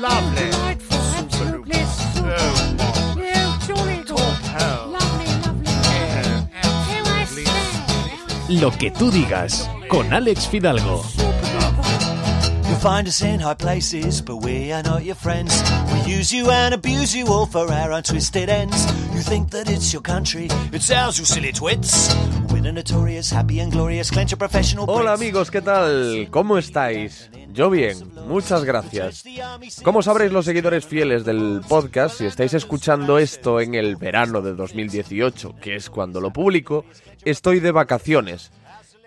Lovely. Delightful. Absolutely. Absolutely. Super. Top Lovely, lovely. absolutely. Lo que tú digas con Alex Fidalgo. you find us in high places, but we are not your friends. We use you and abuse you all for our untwisted ends. You think that it's your country, it's ours, you silly twits. Hola amigos, ¿qué tal? ¿Cómo estáis? Yo bien, muchas gracias. Como sabréis los seguidores fieles del podcast, si estáis escuchando esto en el verano de 2018, que es cuando lo publico, estoy de vacaciones.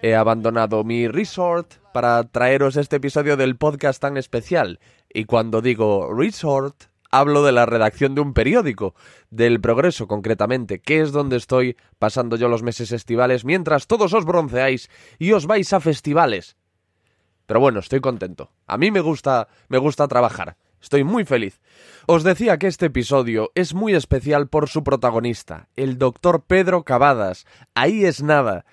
He abandonado mi resort para traeros este episodio del podcast tan especial. Y cuando digo resort, hablo de la redacción de un periódico, del Progreso concretamente, que es donde estoy pasando yo los meses estivales mientras todos os bronceáis y os vais a festivales. Pero bueno, estoy contento. A mí me gusta, me gusta trabajar. Estoy muy feliz. Os decía que este episodio es muy especial por su protagonista, el doctor Pedro Cavadas. Ahí es nada.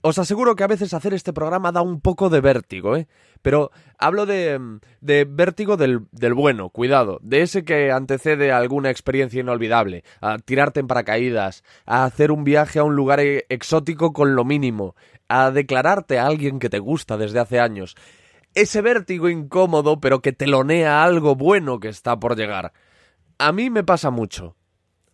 Os aseguro que a veces hacer este programa da un poco de vértigo, ¿eh? Pero hablo de, de vértigo del, del, bueno, cuidado, de ese que antecede a alguna experiencia inolvidable, a tirarte en paracaídas, a hacer un viaje a un lugar e, exótico con lo mínimo, a declararte a alguien que te gusta desde hace años. Ese vértigo incómodo, pero que telonea algo bueno que está por llegar. A mí me pasa mucho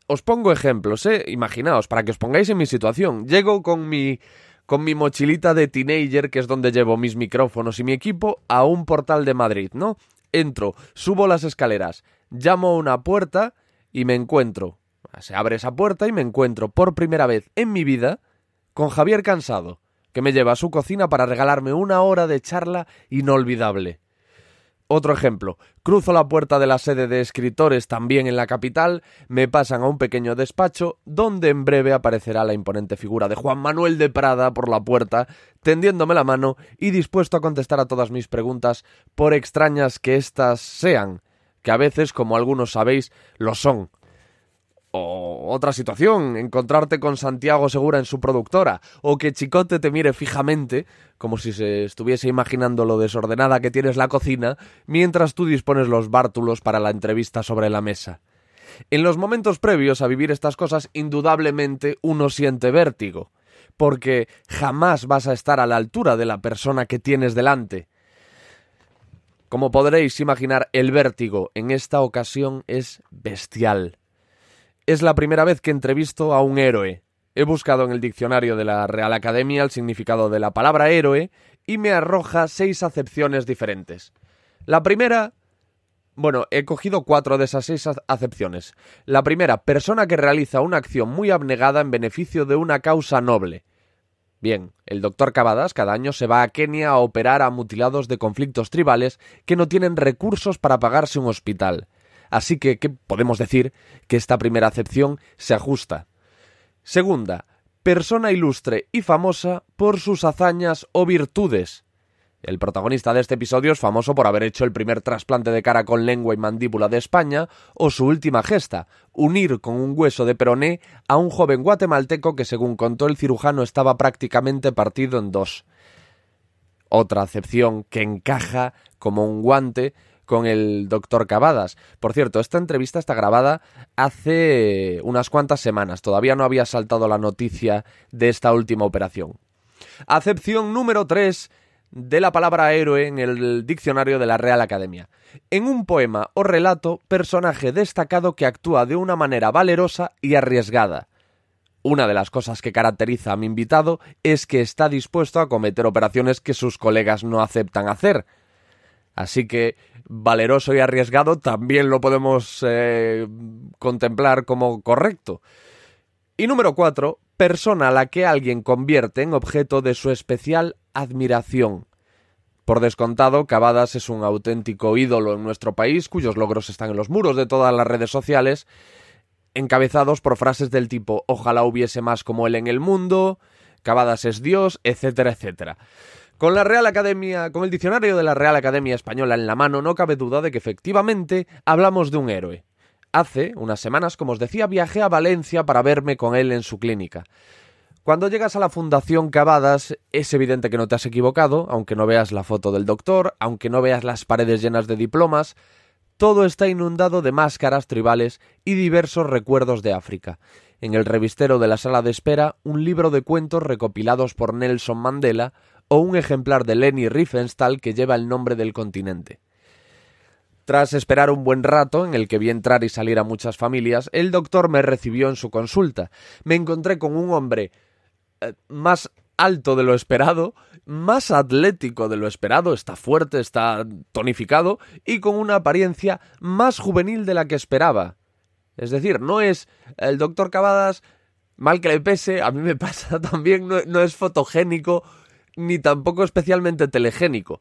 os pongo ejemplos, ¿eh? Imaginaos, para que os pongáis en mi situación. Llego con mi con mi mochilita de teenager, que es donde llevo mis micrófonos y mi equipo, a un portal de Madrid, ¿no? Entro, subo las escaleras, llamo a una puerta y me encuentro. Se abre esa puerta y me encuentro por primera vez en mi vida con Javier Cansado, que me lleva a su cocina para regalarme una hora de charla inolvidable. Otro ejemplo, cruzo la puerta de la sede de escritores también en la capital, me pasan a un pequeño despacho donde en breve aparecerá la imponente figura de Juan Manuel de Prada por la puerta, tendiéndome la mano y dispuesto a contestar a todas mis preguntas, por extrañas que éstas sean, que a veces, como algunos sabéis, lo son. O otra situación, encontrarte con Santiago Segura en su productora, o que Chicote te mire fijamente, como si se estuviese imaginando lo desordenada que tienes la cocina, mientras tú dispones los bártulos para la entrevista sobre la mesa. En los momentos previos a vivir estas cosas, indudablemente uno siente vértigo, porque jamás vas a estar a la altura de la persona que tienes delante. Como podréis imaginar, el vértigo en esta ocasión es bestial es la primera vez que entrevisto a un héroe. He buscado en el diccionario de la Real Academia el significado de la palabra héroe y me arroja seis acepciones diferentes. La primera... Bueno, he cogido cuatro de esas seis acepciones. La primera, persona que realiza una acción muy abnegada en beneficio de una causa noble. Bien, el doctor Cavadas cada año se va a Kenia a operar a mutilados de conflictos tribales que no tienen recursos para pagarse un hospital. Así que, podemos decir que esta primera acepción se ajusta. Segunda, persona ilustre y famosa por sus hazañas o virtudes. El protagonista de este episodio es famoso por haber hecho el primer trasplante de cara con lengua y mandíbula de España o su última gesta, unir con un hueso de peroné a un joven guatemalteco que según contó el cirujano estaba prácticamente partido en dos. Otra acepción que encaja como un guante con el doctor Cavadas. Por cierto, esta entrevista está grabada hace unas cuantas semanas, todavía no había saltado la noticia de esta última operación. Acepción número 3 de la palabra héroe en el diccionario de la Real Academia. En un poema o relato, personaje destacado que actúa de una manera valerosa y arriesgada. Una de las cosas que caracteriza a mi invitado es que está dispuesto a cometer operaciones que sus colegas no aceptan hacer. Así que valeroso y arriesgado también lo podemos eh, contemplar como correcto. Y número cuatro, persona a la que alguien convierte en objeto de su especial admiración. Por descontado, Cavadas es un auténtico ídolo en nuestro país, cuyos logros están en los muros de todas las redes sociales, encabezados por frases del tipo ojalá hubiese más como él en el mundo, Cavadas es Dios, etcétera, etcétera. Con la Real Academia, con el diccionario de la Real Academia Española en la mano, no cabe duda de que efectivamente hablamos de un héroe. Hace unas semanas, como os decía, viajé a Valencia para verme con él en su clínica. Cuando llegas a la Fundación Cavadas, es evidente que no te has equivocado, aunque no veas la foto del doctor, aunque no veas las paredes llenas de diplomas, todo está inundado de máscaras tribales y diversos recuerdos de África. En el revistero de la sala de espera, un libro de cuentos recopilados por Nelson Mandela, un ejemplar de Leni Riefenstahl que lleva el nombre del continente. Tras esperar un buen rato, en el que vi entrar y salir a muchas familias, el doctor me recibió en su consulta. Me encontré con un hombre eh, más alto de lo esperado, más atlético de lo esperado, está fuerte, está tonificado y con una apariencia más juvenil de la que esperaba. Es decir, no es el doctor Cavadas, mal que le pese, a mí me pasa también, no es fotogénico, ni tampoco especialmente telegénico.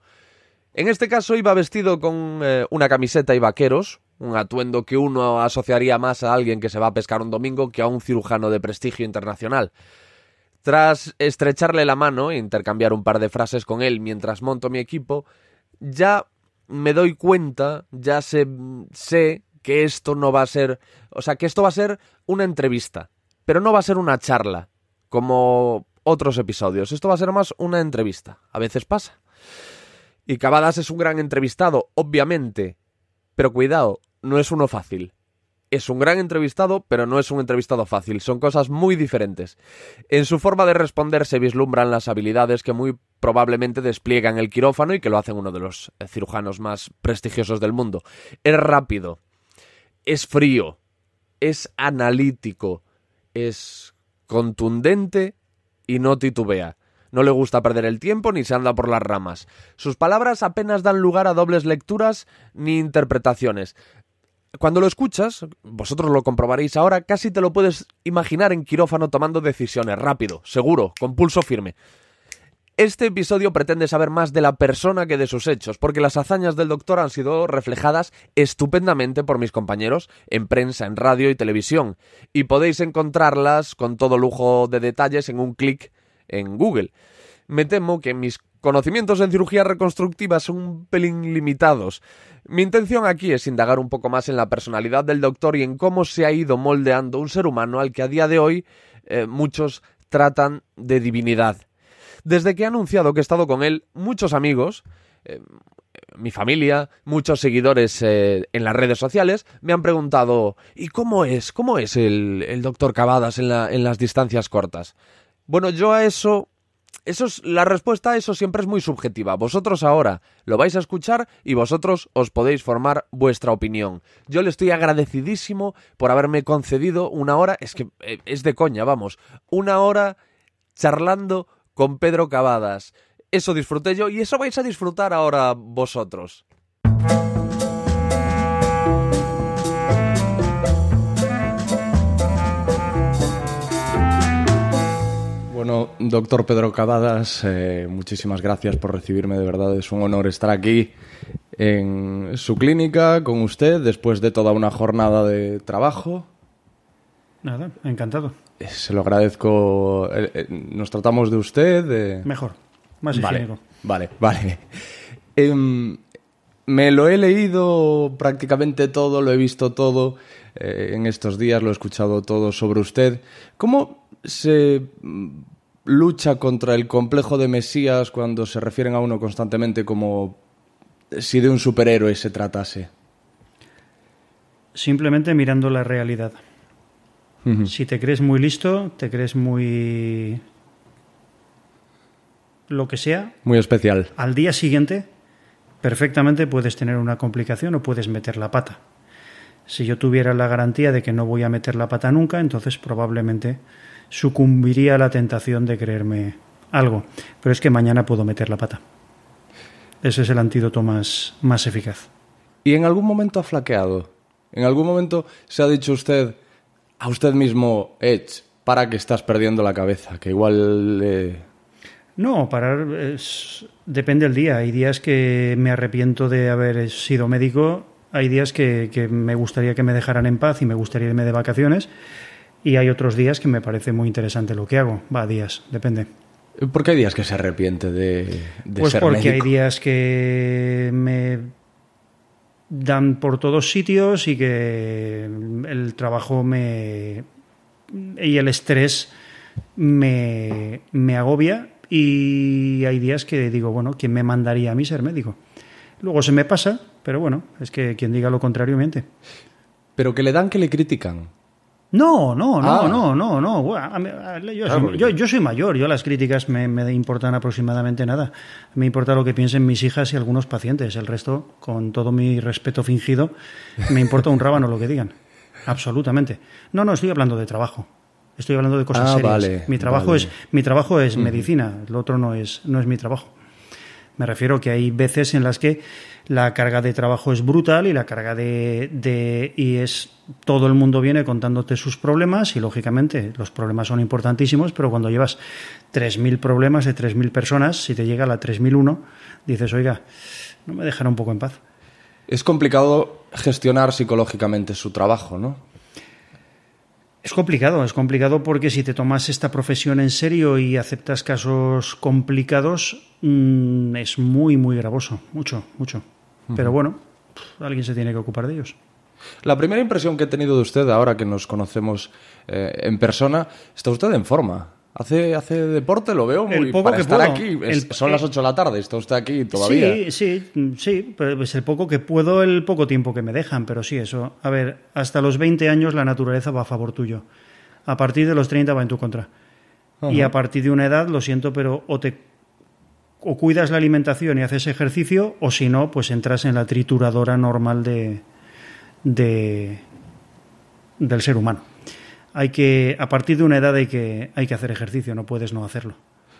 En este caso iba vestido con eh, una camiseta y vaqueros, un atuendo que uno asociaría más a alguien que se va a pescar un domingo que a un cirujano de prestigio internacional. Tras estrecharle la mano e intercambiar un par de frases con él mientras monto mi equipo, ya me doy cuenta, ya sé que esto no va a ser, o sea, que esto va a ser una entrevista, pero no va a ser una charla, como otros episodios. Esto va a ser más una entrevista. A veces pasa. Y Cavadas es un gran entrevistado, obviamente. Pero cuidado, no es uno fácil. Es un gran entrevistado, pero no es un entrevistado fácil. Son cosas muy diferentes. En su forma de responder se vislumbran las habilidades que muy probablemente despliegan el quirófano y que lo hacen uno de los eh, cirujanos más prestigiosos del mundo. Es rápido, es frío, es analítico, es contundente y no titubea. No le gusta perder el tiempo ni se anda por las ramas. Sus palabras apenas dan lugar a dobles lecturas ni interpretaciones. Cuando lo escuchas, vosotros lo comprobaréis ahora, casi te lo puedes imaginar en quirófano tomando decisiones, rápido, seguro, con pulso firme. Este episodio pretende saber más de la persona que de sus hechos, porque las hazañas del doctor han sido reflejadas estupendamente por mis compañeros en prensa, en radio y televisión, y podéis encontrarlas con todo lujo de detalles en un clic en Google. Me temo que mis conocimientos en cirugía reconstructiva son un pelín limitados. Mi intención aquí es indagar un poco más en la personalidad del doctor y en cómo se ha ido moldeando un ser humano al que a día de hoy eh, muchos tratan de divinidad. Desde que he anunciado que he estado con él, muchos amigos, eh, mi familia, muchos seguidores eh, en las redes sociales me han preguntado ¿y cómo es? ¿Cómo es el, doctor Cavadas en, las distancias cortas? Bueno, yo a eso eso es, la respuesta a eso siempre es muy subjetiva. Vosotros ahora lo vais a escuchar y vosotros os podéis formar vuestra opinión. Yo le estoy agradecidísimo por haberme concedido una hora, es que eh, es de coña, vamos, una hora charlando con Pedro Cavadas. Eso disfruté yo y eso vais a disfrutar ahora vosotros. Bueno, doctor Pedro Cavadas, eh, muchísimas gracias por recibirme. De verdad es un honor estar aquí en su clínica con usted después de toda una jornada de trabajo. Nada, encantado se lo agradezco. Eh, eh, ¿Nos tratamos de usted? Mejor, más vale, Vale, vale. Em, me lo he leído prácticamente todo, lo he visto todo eh, en estos días, lo he escuchado todo sobre usted. ¿Cómo se mm, lucha contra el complejo de Mesías cuando se refieren a uno constantemente como si de un superhéroe se tratase? Simplemente mirando la realidad. Si te crees muy listo, te crees muy... lo que sea. Muy especial. Al día siguiente, perfectamente puedes tener una complicación o puedes meter la pata. Si yo tuviera la garantía de que no voy a meter la pata nunca, entonces probablemente sucumbiría a la tentación de creerme algo. Pero es que mañana puedo meter la pata. Ese es el antídoto más, más eficaz. ¿Y en algún momento ha flaqueado? ¿En algún momento se ha dicho usted, a usted mismo, Edge, para que estás perdiendo la cabeza, que igual... Eh, no, parar depende del día. Hay días que me arrepiento de haber sido médico, hay días que, me gustaría que me dejaran en paz y me gustaría irme de vacaciones, y hay otros días que me parece muy interesante lo que hago. Va, días, depende. ¿Por qué hay días que se arrepiente de, de pues porque hay días que me dan por todos sitios y que el trabajo me y el estrés me, me agobia y hay días que digo, bueno, ¿quién me mandaría a mí ser médico? Luego se me pasa, pero bueno, es que quien diga lo contrario miente. ¿Pero que le dan que le critican? No, no, no, ah. no, no, no. yo, soy, yo, mayor, yo las críticas me, importan aproximadamente nada. Me importa lo que piensen mis hijas y algunos pacientes. El resto, con todo mi respeto fingido, me importa un rábano lo que digan. Absolutamente. No, no, estoy hablando de trabajo. Estoy hablando de cosas ah, serias. mi trabajo es, mi trabajo es medicina, lo otro no es, no es mi trabajo. Me refiero que hay veces en las que la carga de trabajo es brutal y la carga de, de y es todo el mundo viene contándote sus problemas y lógicamente los problemas son importantísimos, pero cuando llevas 3.000 problemas de 3.000 personas, si te llega la 3.001, dices, oiga, no me dejará un poco en paz. Es complicado gestionar psicológicamente su trabajo, ¿no? Es complicado, es complicado porque si te tomas esta profesión en serio y aceptas casos complicados, mm, es muy, muy gravoso, mucho, mucho. Pero bueno, alguien se tiene que ocupar de ellos. La primera impresión que he tenido de usted ahora que nos conocemos eh, en persona, está usted en forma. Hace, deporte, lo veo muy el poco que estar aquí. son las 8 eh, de la tarde, está usted aquí todavía. Sí, sí, sí, Es pues el poco que puedo, el poco tiempo que me dejan, pero sí, eso. A ver, hasta los 20 años la naturaleza va a favor tuyo. A partir de los 30 va en tu contra. Y a partir de una edad, lo siento, pero o te o cuidas la alimentación y haces ejercicio, o si no, pues entras en la trituradora normal de, del ser humano. Hay que, a partir de una edad hay que, hay que hacer ejercicio, no puedes no hacerlo.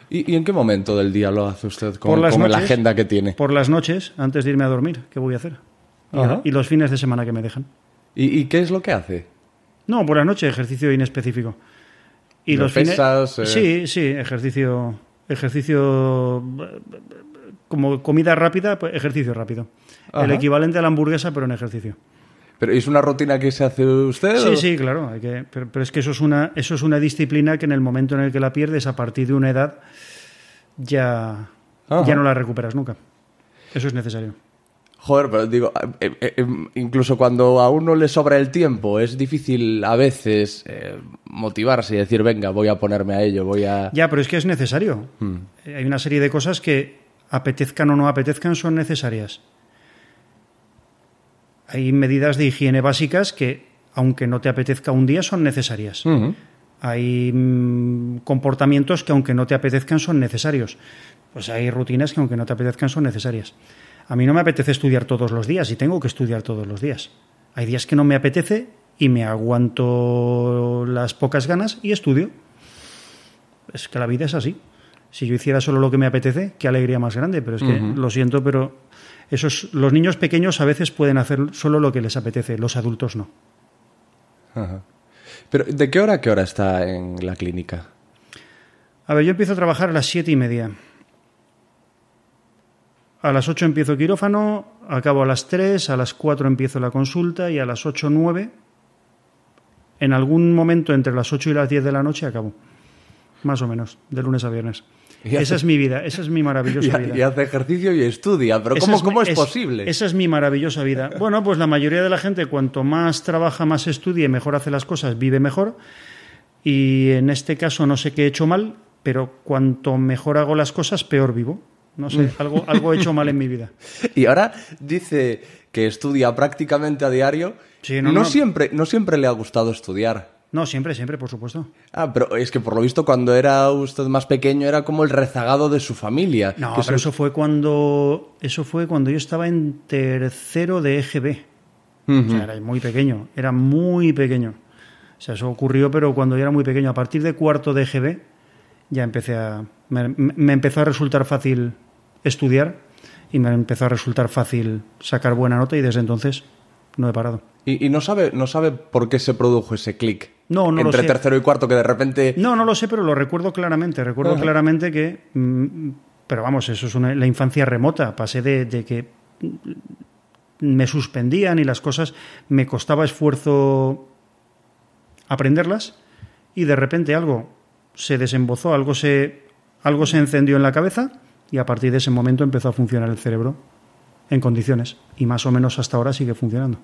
¿Y, en qué momento del día lo hace usted con, la agenda que tiene? Por las noches, antes de irme a dormir, ¿qué voy a hacer? Y, los fines de semana que me dejan. ¿Y, qué es lo que hace? No, por la noche, ejercicio inespecífico. Y los eh. Sí, sí, ejercicio, ejercicio como comida rápida, pues ejercicio rápido. El equivalente a la hamburguesa, pero en ejercicio. ¿Pero es una rutina que se hace usted? Sí, sí, claro. pero, es que eso es, una, eso es una disciplina que en el momento en el que la pierdes, a partir de una edad, ya, ya no la recuperas nunca. Eso es necesario. Joder, pero digo, eh, eh, eh, incluso cuando a uno le sobra el tiempo, es difícil a veces motivarse y decir, venga, voy a ponerme a ello, voy a... Ya, pero es que es necesario. Hmm. Hay una serie de cosas que, apetezcan o no apetezcan, son necesarias hay medidas de higiene básicas que, aunque no te apetezca un día, son necesarias. Hay mm, comportamientos que, aunque no te apetezcan, son necesarios. Pues hay rutinas que, aunque no te apetezcan, son necesarias. A mí no me apetece estudiar todos los días y tengo que estudiar todos los días. Hay días que no me apetece y me aguanto las pocas ganas y estudio. Es que la vida es así. Si yo hiciera solo lo que me apetece, qué alegría más grande. Pero es que, lo siento, pero esos, los niños pequeños a veces pueden hacer solo lo que les apetece, los adultos no. Pero ¿de qué hora a qué hora está en la clínica? A ver, yo empiezo a trabajar a las siete y media. A las ocho empiezo quirófano, acabo a las tres, a las cuatro empiezo la consulta y a las ocho, nueve. en algún momento entre las ocho y las diez de la noche acabo. Más o menos, de lunes a viernes. esa es mi vida, esa es mi maravillosa vida. Y hace ejercicio y estudia, pero ¿cómo es, posible? Esa es mi maravillosa vida. Bueno, pues la mayoría de la gente, cuanto más trabaja, más estudia y mejor hace las cosas, vive mejor. Y en este caso no sé qué he hecho mal, pero cuanto mejor hago las cosas, peor vivo. No sé, algo, he hecho mal en mi vida. Y ahora dice que estudia prácticamente a diario. no, Siempre, no siempre le ha gustado estudiar. No, siempre, siempre, por supuesto. Ah, pero es que por lo visto cuando era usted más pequeño era como el rezagado de su familia. No, pero eso fue cuando eso fue cuando yo estaba en tercero de EGB. O sea, era muy pequeño, era muy pequeño. O sea, eso ocurrió, pero cuando yo era muy pequeño, a partir de cuarto de EGB ya empecé a me, empezó a resultar fácil estudiar y me empezó a resultar fácil sacar buena nota y desde entonces no he parado. Y, y no sabe no sabe por qué se produjo ese clic no, no entre lo sé. tercero y cuarto que de repente... No, no lo sé, pero lo recuerdo claramente. Recuerdo claramente que... Mm, pero vamos, eso es una, la infancia remota. Pasé de, de que me suspendían y las cosas me costaba esfuerzo aprenderlas y de repente algo se desembozó, algo se, algo se encendió en la cabeza y a partir de ese momento empezó a funcionar el cerebro en condiciones y más o menos hasta ahora sigue funcionando.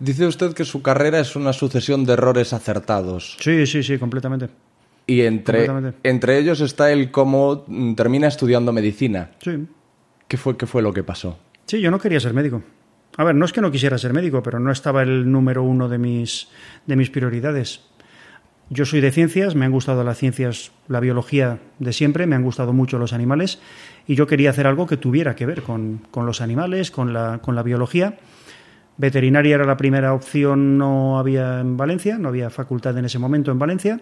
Dice usted que su carrera es una sucesión de errores acertados. Sí, sí, sí, completamente. Y entre, ellos está el cómo mm, termina estudiando medicina. Sí. ¿Qué fue, ¿Qué fue lo que pasó? Sí, yo no quería ser médico. A ver, no es que no quisiera ser médico, pero no estaba el número uno de mis, de mis prioridades. Yo soy de ciencias, me han gustado las ciencias, la biología de siempre, me han gustado mucho los animales y yo quería hacer algo que tuviera que ver con, con los animales, con la, con la biología Veterinaria era la primera opción, no había en Valencia, no había facultad en ese momento en Valencia.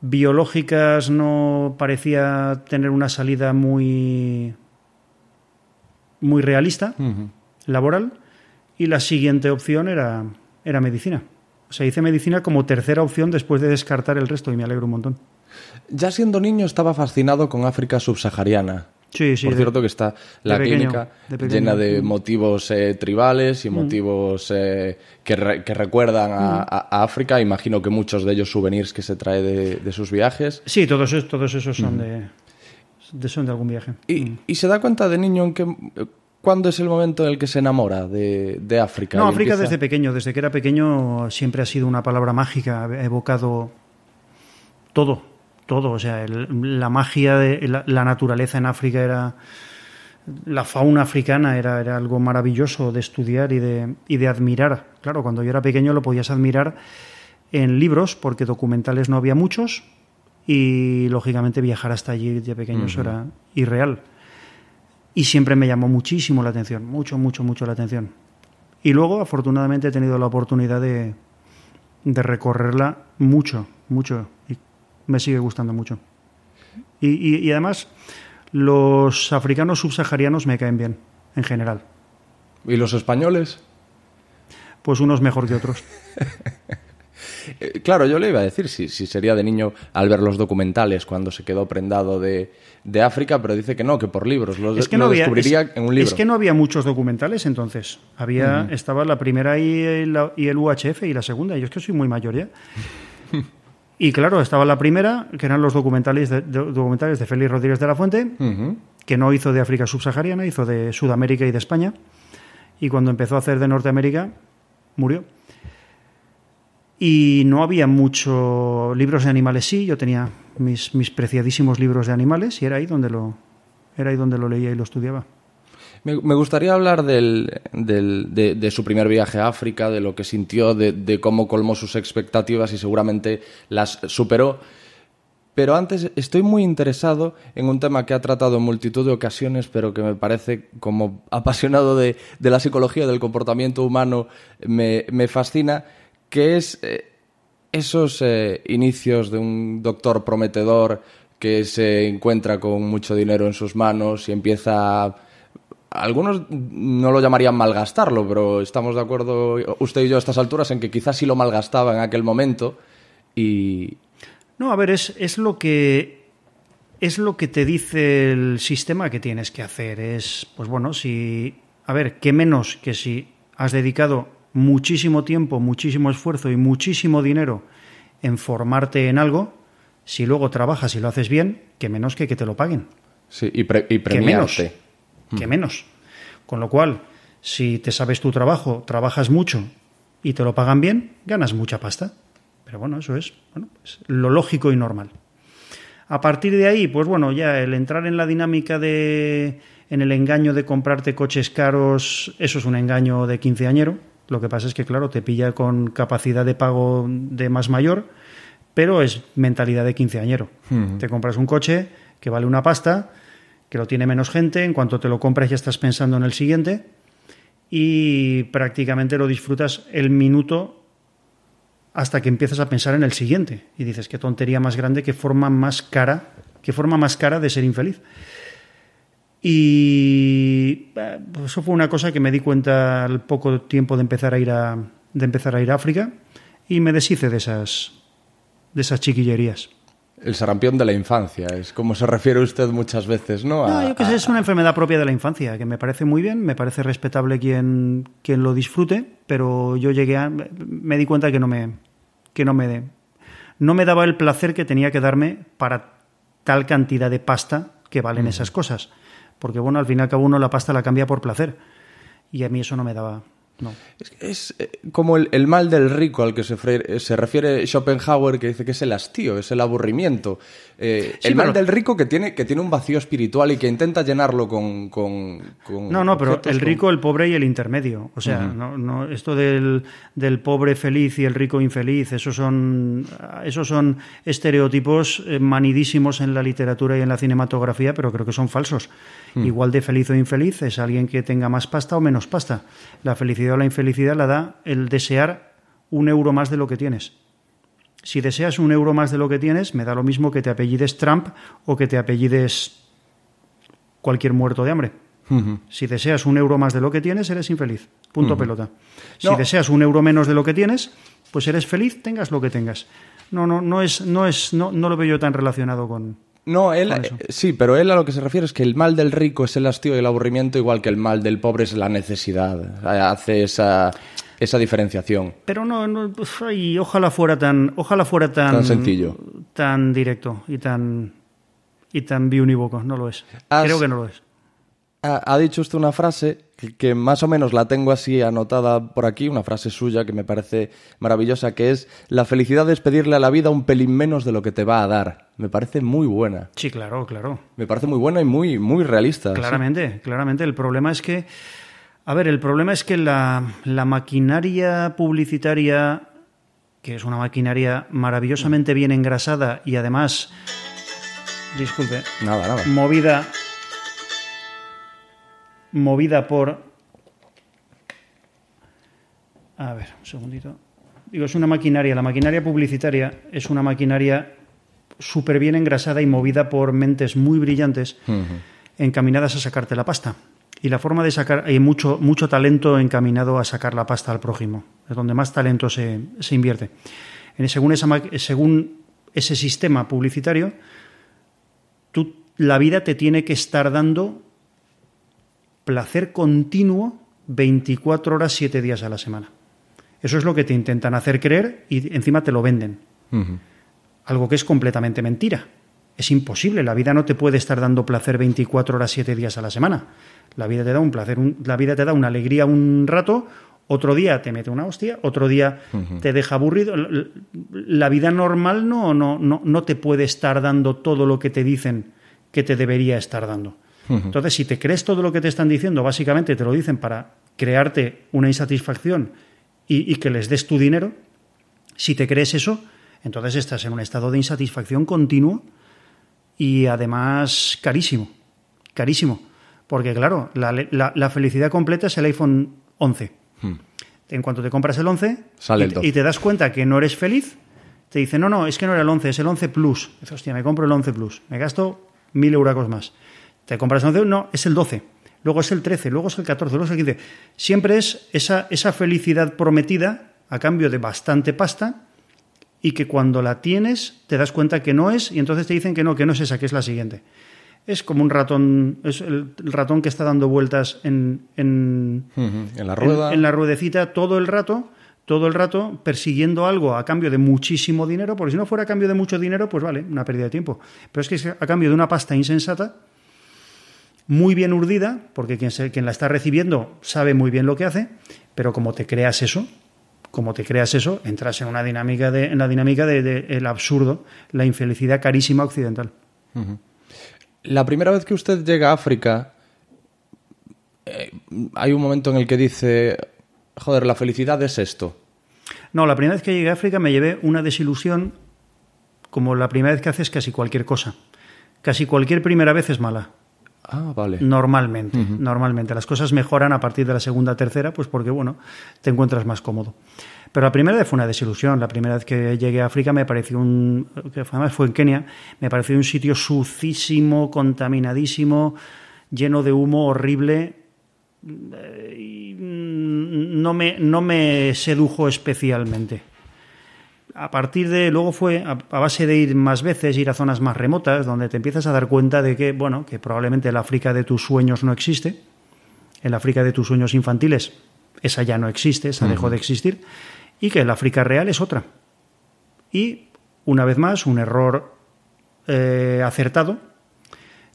Biológicas no parecía tener una salida muy, muy realista, laboral. Y la siguiente opción era, era medicina. O sea, hice medicina como tercera opción después de descartar el resto y me alegro un montón. Ya siendo niño estaba fascinado con África subsahariana. Sí, Por cierto que está la clínica llena de mm. motivos eh, tribales y mm. motivos eh, que, recuerdan mm. a, África. Imagino que muchos de ellos souvenirs que se trae de, sus viajes. Sí, todos, todos esos son, de, son de algún viaje. ¿Y, se da cuenta de niño en que... ¿Cuándo es el momento en el que se enamora de, África? No, África desde pequeño. Desde que era pequeño siempre ha sido una palabra mágica. Ha evocado todo todo, o sea, la magia de la, naturaleza en África era la fauna africana era, algo maravilloso de estudiar y de, y de admirar. Claro, cuando yo era pequeño lo podías admirar en libros porque documentales no había muchos y lógicamente viajar hasta allí de pequeños era irreal. Y siempre me llamó muchísimo la atención, mucho, mucho, mucho la atención. Y luego, afortunadamente, he tenido la oportunidad de, de recorrerla mucho, mucho me sigue gustando mucho. Y, además, los africanos subsaharianos me caen bien, en general. ¿Y los españoles? Pues unos mejor que otros. Eh, claro, yo le iba a decir si, sería de niño al ver los documentales cuando se quedó prendado de, África, pero dice que no, que por libros. es que no había, que no había muchos documentales entonces. Había, Estaba la primera y el, y el, UHF y la segunda. Yo es que soy muy mayor ya. Y claro, estaba la primera, que eran los documentales de, documentales de Félix Rodríguez de la Fuente, que no hizo de África subsahariana, hizo de Sudamérica y de España. Y cuando empezó a hacer de Norteamérica, murió. Y no había muchos libros de animales, sí, yo tenía mis, mis preciadísimos libros de animales y era ahí donde lo, era ahí donde lo leía y lo estudiaba. Me, gustaría hablar de, su primer viaje a África, de lo que sintió, de, cómo colmó sus expectativas y seguramente las superó. Pero antes estoy muy interesado en un tema que ha tratado en multitud de ocasiones, pero que me parece, como apasionado de, la psicología, del comportamiento humano, me, fascina, que es eh, esos eh, inicios de un doctor prometedor que se encuentra con mucho dinero en sus manos y empieza a algunos no lo llamarían malgastarlo, pero estamos de acuerdo usted y yo a estas alturas en que quizás sí lo malgastaba en aquel momento y... No, a ver, es, es lo que es lo que te dice el sistema que tienes que hacer. Es, pues bueno, si. A ver, qué menos que si has dedicado muchísimo tiempo, muchísimo esfuerzo y muchísimo dinero en formarte en algo, si luego trabajas y lo haces bien, que menos que que te lo paguen. Sí, y, pre premiarte que menos. Con lo cual, si te sabes tu trabajo, trabajas mucho y te lo pagan bien, ganas mucha pasta. Pero bueno, eso es pues, lo lógico y normal. A partir de ahí, pues bueno, ya el entrar en la dinámica de. en el engaño de comprarte coches caros, eso es un engaño de quinceañero. Lo que pasa es que, claro, te pilla con capacidad de pago de más mayor, pero es mentalidad de quinceañero. Te compras un coche que vale una pasta que lo tiene menos gente, en cuanto te lo compras ya estás pensando en el siguiente y prácticamente lo disfrutas el minuto hasta que empiezas a pensar en el siguiente y dices qué tontería más grande, qué forma más cara, qué forma más cara de ser infeliz. Y eh, eso fue una cosa que me di cuenta al poco tiempo de empezar a ir a, de empezar a ir a África y me deshice de esas de esas chiquillerías. El sarampión de la infancia, es como se refiere usted muchas veces, ¿no? no yo que sé, es una enfermedad propia de la infancia, que me parece muy bien, me parece respetable quien, quien lo disfrute, pero yo llegué a. me di cuenta que no me. que no me. no me daba el placer que tenía que darme para tal cantidad de pasta que valen mm. esas cosas. Porque bueno, al fin y al cabo uno la pasta la cambia por placer. Y a mí eso no me daba, es, eh, como el, mal del rico al que se, se, refiere Schopenhauer, que dice que es el hastío, es el aburrimiento. Eh, el mal del rico que tiene, que tiene un vacío espiritual y que intenta llenarlo con. no, no, pero el rico, el pobre y el intermedio. O sea, no, esto del, pobre feliz y el rico infeliz, esos son, esos son estereotipos eh, manidísimos en la literatura y en la cinematografía, pero creo que son falsos. Hmm. Igual de feliz o infeliz es alguien que tenga más pasta o menos pasta. La felicidad la infelicidad la da el desear un euro más de lo que tienes. Si deseas un euro más de lo que tienes, me da lo mismo que te apellides Trump o que te apellides cualquier muerto de hambre. Si deseas un euro más de lo que tienes, eres infeliz. Punto pelota. Si deseas un euro menos de lo que tienes, pues eres feliz, tengas lo que tengas. No, no, no es, no es, no lo veo yo tan relacionado con, no, él, sí, pero él a lo que se refiere es que el mal del rico es el hastío y el aburrimiento, igual que el mal del pobre es la necesidad. Eh, hace esa, esa diferenciación. Pero no, no pues, ojalá fuera tan, ojalá fuera tan, sencillo, tan directo y tan y tan biunívoco. No lo es. Creo que no lo es ha, dicho usted una frase que más o menos la tengo así anotada por aquí, una frase suya que me parece maravillosa, que es, la felicidad es pedirle a la vida un pelín menos de lo que te va a dar. Me parece muy buena. Sí, claro, claro. Me parece muy buena y muy, muy realista. Claramente, claramente. El problema es que, a ver, el problema es que la, la maquinaria publicitaria, que es una maquinaria maravillosamente bien engrasada y además, disculpe, nada, nada. movida movida por... A ver, un segundito. Digo, es una maquinaria. La maquinaria publicitaria es una maquinaria súper bien engrasada y movida por mentes muy brillantes encaminadas a sacarte la pasta. Y la forma de sacar, hay mucho, mucho talento encaminado a sacar la pasta al prójimo, es donde más talento se, se invierte. En, según, esa, según ese sistema publicitario, tú, la vida te tiene que estar dando placer continuo 24 horas, 7 días a la semana. Eso es lo que te intentan hacer creer y encima te lo venden. Algo que es completamente mentira. Es imposible, la vida no te puede estar dando placer 24 horas, 7 días a la semana. La vida te da un placer, la vida te da una alegría un rato, otro día te mete una hostia, otro día te deja aburrido. La, vida normal no, no, no, no te puede estar dando todo lo que te dicen que te debería estar dando. Entonces, si te crees todo lo que te están diciendo, básicamente te lo dicen para crearte una insatisfacción y, que les des tu dinero, si te crees eso, entonces estás en un estado de insatisfacción continuo y además carísimo, carísimo. Porque claro, la, felicidad completa es el iPhone 11. Hmm. En cuanto te compras el 11 y, te das cuenta que no eres feliz, te dicen, no, no, es que no era el 11, es el 11 Plus. Dices, hostia, me compro el 11 Plus, me gasto mil euros más. Te compras un no, es el 12, luego es el 13, luego es el 14, luego es el 15. Siempre es esa, esa felicidad prometida a cambio de bastante pasta y que cuando la tienes te das cuenta que no es y entonces te dicen que no, que no es esa, que es la siguiente. Es como un ratón, es el ratón que está dando vueltas en, en, la rueda. En, la ruedecita todo el rato, todo el rato persiguiendo algo a cambio de muchísimo dinero, porque si no fuera a cambio de mucho dinero, pues vale, una pérdida de tiempo. Pero es que a cambio de una pasta insensata, muy bien urdida, porque quien, la está recibiendo sabe muy bien lo que hace, pero como te creas eso, como te creas eso, entras en una dinámica de, en la dinámica del de, absurdo, la infelicidad carísima occidental. La primera vez que usted llega a África, eh, hay un momento en el que dice, joder, la felicidad es esto. No, la primera vez que llegué a África me llevé una desilusión como la primera vez que haces casi cualquier cosa. Casi cualquier primera vez es mala. Ah, vale. Normalmente, normalmente. Las cosas mejoran a partir de la segunda, tercera, pues porque, bueno, te encuentras más cómodo. Pero la primera vez fue una desilusión. La primera vez que llegué a África me pareció un. Además fue en Kenia, me pareció un sitio sucísimo, contaminadísimo, lleno de humo horrible. Eh, y no me, no me sedujo especialmente a partir de luego fue a, base de ir más veces, ir a zonas más remotas, donde te empiezas a dar cuenta de que, bueno, que probablemente el África de tus sueños no existe, el África de tus sueños infantiles, esa ya no existe, esa dejó de existir, y que el África real es otra. Y, una vez más, un error eh, acertado,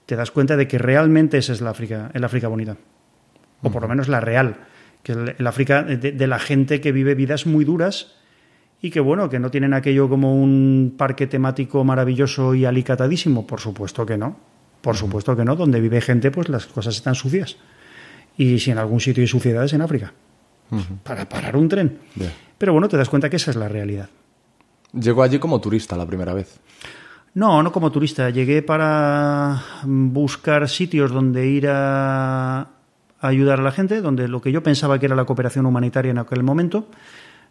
te das cuenta de que realmente esa es la África, el África bonita, o por lo menos la real, que el, África de la gente que vive vidas muy duras y que bueno, que no tienen aquello como un parque temático maravilloso y alicatadísimo, por supuesto que no, por supuesto que no, donde vive gente pues las cosas están sucias y si en algún sitio hay suciedades en África, para parar un tren. Pero bueno, te das cuenta que esa es la realidad. Llegó allí como turista la primera vez. No, no como turista. Llegué para buscar sitios donde ir a ayudar a la gente, donde lo que yo pensaba que era la cooperación humanitaria en aquel momento,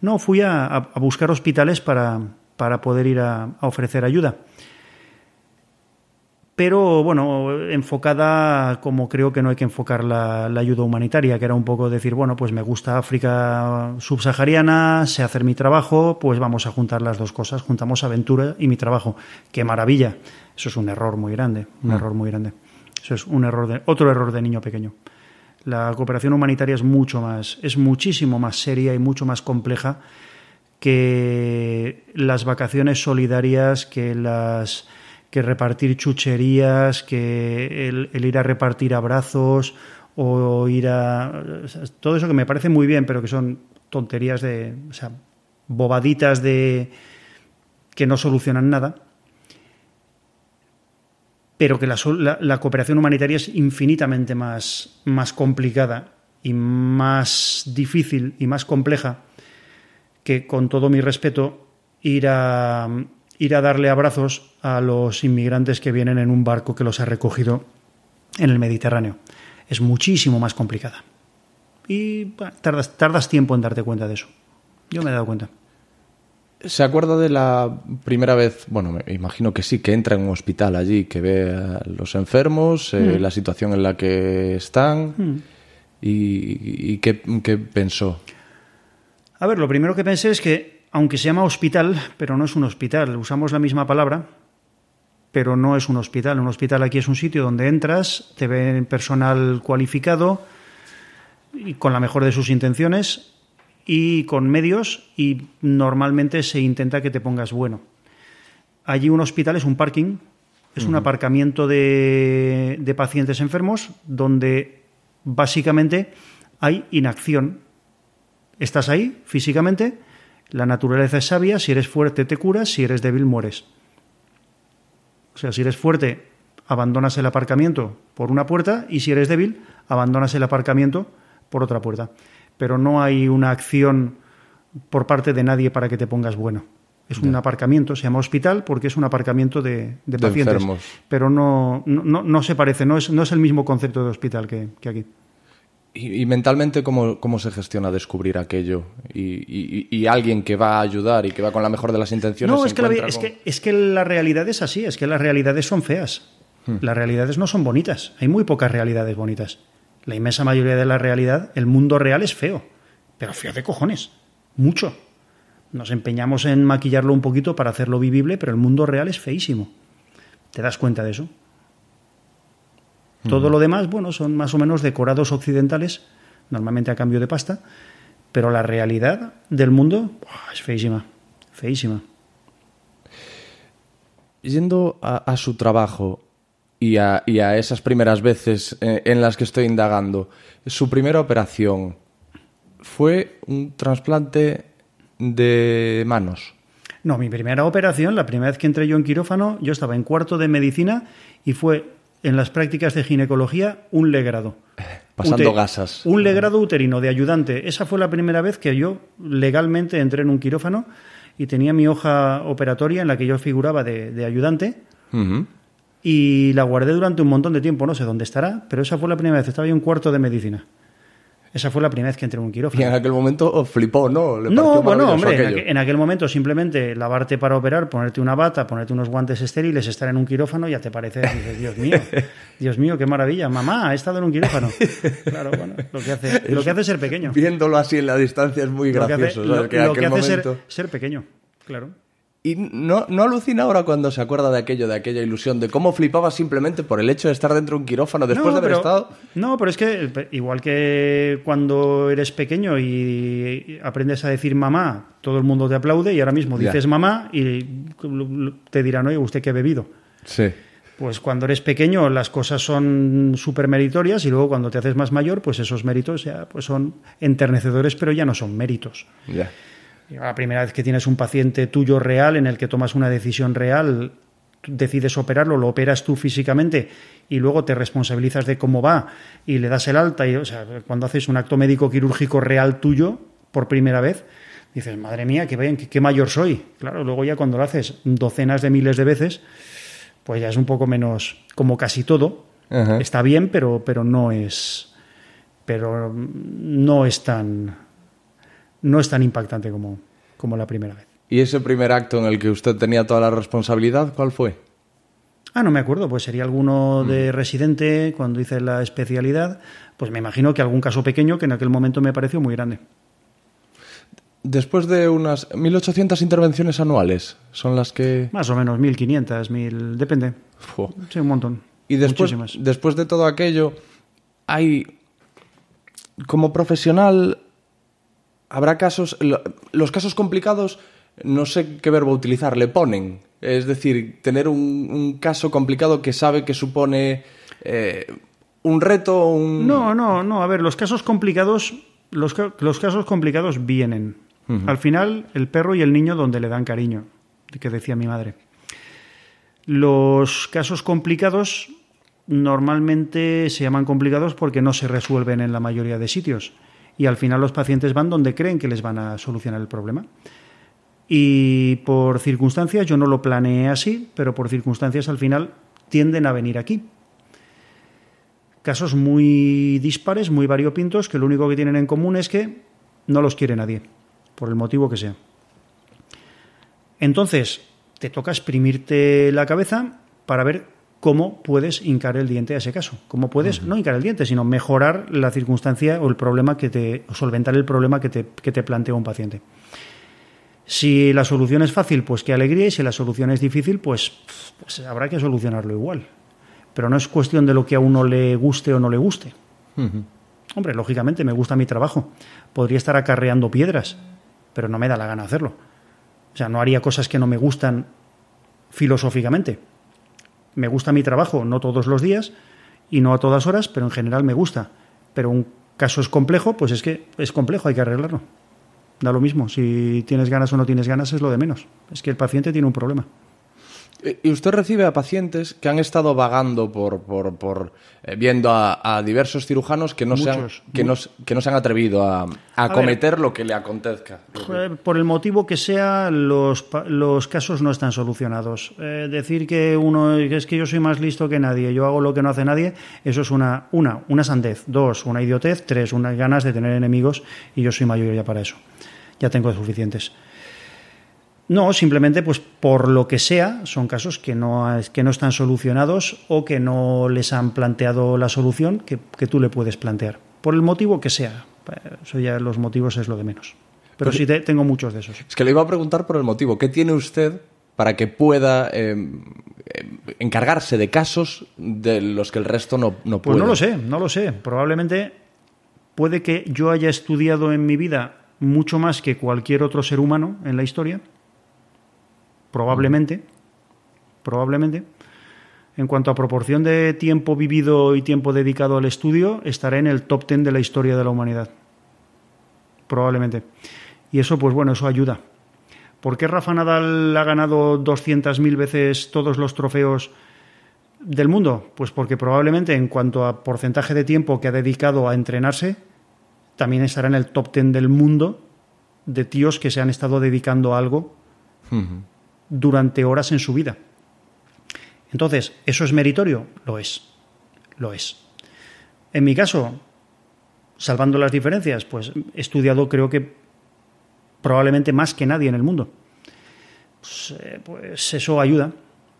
no, fui a, buscar hospitales para, poder ir a, ofrecer ayuda. Pero bueno, enfocada como creo que no hay que enfocar la, ayuda humanitaria, que era un poco decir, bueno, pues me gusta África subsahariana, sé hacer mi trabajo, pues vamos a juntar las dos cosas, juntamos aventura y mi trabajo. ¡Qué maravilla! Eso es un error muy grande, un mm. error muy grande. Eso es un error de, otro error de niño pequeño. La cooperación humanitaria es mucho más, es muchísimo más seria y mucho más compleja que las vacaciones solidarias, que las que repartir chucherías, que el, ir a repartir abrazos o ir a... Todo eso que me parece muy bien, pero que son tonterías de... O sea, bobaditas de... que no solucionan nada pero que la, cooperación humanitaria es infinitamente más, más complicada y más difícil y más compleja que, con todo mi respeto, ir a, ir a darle abrazos a los inmigrantes que vienen en un barco que los ha recogido en el Mediterráneo. Es muchísimo más complicada. Y tardas, tardas tiempo en darte cuenta de eso. Yo me he dado cuenta. ¿Se acuerda de la primera vez? Bueno, me imagino que sí, que entra en un hospital allí, que ve a los enfermos, eh, mm. la situación en la que están mm. y, qué, qué, pensó. A ver, lo primero que pensé es que, aunque se llama hospital, pero no es un hospital, usamos la misma palabra, pero no es un hospital. Un hospital aquí es un sitio donde entras, te ven personal cualificado y con la mejor de sus intenciones y con medios y normalmente se intenta que te pongas bueno. Allí un hospital es un parking, es un aparcamiento de, de, pacientes enfermos donde básicamente hay inacción. Estás ahí físicamente, la naturaleza es sabia, si eres fuerte te curas, si eres débil mueres. O sea, si eres fuerte abandonas el aparcamiento por una puerta y si eres débil abandonas el aparcamiento por otra puerta pero no hay una acción por parte de nadie para que te pongas bueno. Es un aparcamiento, se llama hospital porque es un aparcamiento de, pacientes. Pero no, se parece, no es, no es el mismo concepto de hospital que, aquí. ¿Y, mentalmente cómo, se gestiona descubrir aquello? Y, alguien que va a ayudar y que va con la mejor de las intenciones. No, es, que la, es, que, es que la realidad es así, es que las realidades son feas. Hmm. Las realidades no son bonitas, hay muy pocas realidades bonitas la inmensa mayoría de la realidad, el mundo real es feo, pero feo de cojones, mucho. Nos empeñamos en maquillarlo un poquito para hacerlo vivible, pero el mundo real es feísimo. ¿Te das cuenta de eso? Todo mm. lo demás, bueno, son más o menos decorados occidentales, normalmente a cambio de pasta, pero la realidad del mundo es feísima, feísima. Yendo a su trabajo, y a, esas primeras veces eh, en, las que estoy indagando, su primera operación fue un trasplante de manos. No, mi primera operación, la primera vez que entré yo en quirófano, yo estaba en cuarto de medicina y fue en las prácticas de ginecología un legrado. Pasando gasas. Un legrado uterino de ayudante. Esa fue la primera vez que yo legalmente entré en un quirófano y tenía mi hoja operatoria en la que yo figuraba de, ayudante y la guardé durante un montón de tiempo, no sé dónde estará, pero esa fue la primera vez, estaba yo en un cuarto de medicina. Esa fue la primera vez que entré en un quirófano. Y en aquel momento flipó, ¿no? Le no, bueno, hombre, en aquel, momento simplemente lavarte para operar, ponerte una bata, ponerte unos guantes estériles, estar en un quirófano, ya te parece, dices, Dios mío, Dios mío, qué maravilla, mamá, he estado en un quirófano. Claro, bueno, lo que hace, lo que hace ser pequeño. Viéndolo así en la distancia es muy gracioso. Lo que hace, ser, ser pequeño, claro. Y no, no alucina ahora cuando se acuerda de aquello, de aquella ilusión, de cómo flipaba simplemente por el hecho de estar dentro de un quirófano después de haber estado. No, pero es que igual que cuando eres pequeño y aprendes a decir mamá, todo el mundo te aplaude y ahora mismo dices mamá y te dirán, oye, ¿usted qué ha bebido? Sí. Pues cuando eres pequeño las cosas son súper meritorias y luego cuando te haces más mayor, pues esos méritos ya pues son enternecedores, pero ya no son méritos. Ya. La primera vez que tienes un paciente tuyo real en el que tomas una decisión real, decides operarlo, lo operas tú físicamente y luego te responsabilizas de cómo va y le das el alta. Y, cuando haces un acto médico quirúrgico real tuyo por primera vez, dices, madre mía, que vean qué mayor soy. Claro, luego ya cuando lo haces docenas de miles de veces, pues ya es un poco menos, como casi todo. Está bien, pero, pero no es. Pero no es tan no es tan impactante como, la primera vez. ¿Y ese primer acto en el que usted tenía toda la responsabilidad, cuál fue? Ah, no me acuerdo, pues sería alguno de mm. residente cuando hice la especialidad, pues me imagino que algún caso pequeño que en aquel momento me pareció muy grande. Después de unas 1.800 intervenciones anuales, son las que... Más o menos 1.500, 1.000, depende. Sí, un montón. Y después, después de todo aquello, hay... Como profesional habrá casos, los casos complicados, no sé qué verbo utilizar, le ponen. Es decir, tener un, caso complicado que sabe que supone eh, un reto, un... No, no, no. A ver, los casos complicados, los, casos complicados vienen. Al final, el perro y el niño donde le dan cariño, que decía mi madre. Los casos complicados normalmente se llaman complicados porque no se resuelven en la mayoría de sitios y al final los pacientes van donde creen que les van a solucionar el problema. Y por circunstancias, yo no lo planeé así, pero por circunstancias al final tienden a venir aquí. Casos muy dispares, muy variopintos, que lo único que tienen en común es que no los quiere nadie, por el motivo que sea. Entonces, te toca exprimirte la cabeza para ver cómo puedes hincar el diente a ese caso. Cómo puedes, no hincar el diente, sino mejorar la circunstancia o el problema que te, o solventar el problema que te, plantea un paciente. Si la solución es fácil, pues qué alegría, y si la solución es difícil, pues, pues habrá que solucionarlo igual. Pero no es cuestión de lo que a uno le guste o no le guste. Hombre, lógicamente me gusta mi trabajo. Podría estar acarreando piedras, pero no me da la gana hacerlo. O sea, no haría cosas que no me gustan filosóficamente me gusta mi trabajo, no todos los días y no a todas horas, pero en general me gusta. Pero un caso es complejo, pues es que es complejo, hay que arreglarlo. Da lo mismo, si tienes ganas o no tienes ganas es lo de menos. Es que el paciente tiene un problema. Eh, y usted recibe a pacientes que han estado vagando por, por, por eh, viendo a, diversos cirujanos que no, se, han, que han atrevido a, a, cometer lo que le acontezca. Por el motivo que sea, los, los casos no están solucionados. Eh, decir que uno es que yo soy más listo que nadie, yo hago lo que no hace nadie, eso es una, una, una sandez, dos, una idiotez, tres, unas ganas de tener enemigos y yo soy mayoría para eso. Ya tengo suficientes. No, simplemente pues por lo que sea, son casos que no, están solucionados o que no les han planteado la solución que, que tú le puedes plantear, por el motivo que sea. Eso ya los motivos es lo de menos. Pero, pues sí tengo muchos de esos. Es que le iba a preguntar por el motivo. ¿Qué tiene usted para que pueda eh, eh, encargarse de casos de los que el resto no, no puede? Pues no lo sé, no lo sé. Probablemente puede que yo haya estudiado en mi vida mucho más que cualquier otro ser humano en la historia probablemente, probablemente. En cuanto a proporción de tiempo vivido y tiempo dedicado al estudio, estará en el top ten de la historia de la humanidad. Probablemente. Y eso, pues bueno, eso ayuda. ¿Por qué Rafa Nadal ha ganado 200.000 veces todos los trofeos del mundo? Pues porque probablemente en cuanto a porcentaje de tiempo que ha dedicado a entrenarse, también estará en el top ten del mundo de tíos que se han estado dedicando a algo durante horas en su vida. Entonces, ¿eso es meritorio? Lo es, lo es. En mi caso, salvando las diferencias, pues he estudiado creo que probablemente más que nadie en el mundo. Pues, eh, pues, eso ayuda,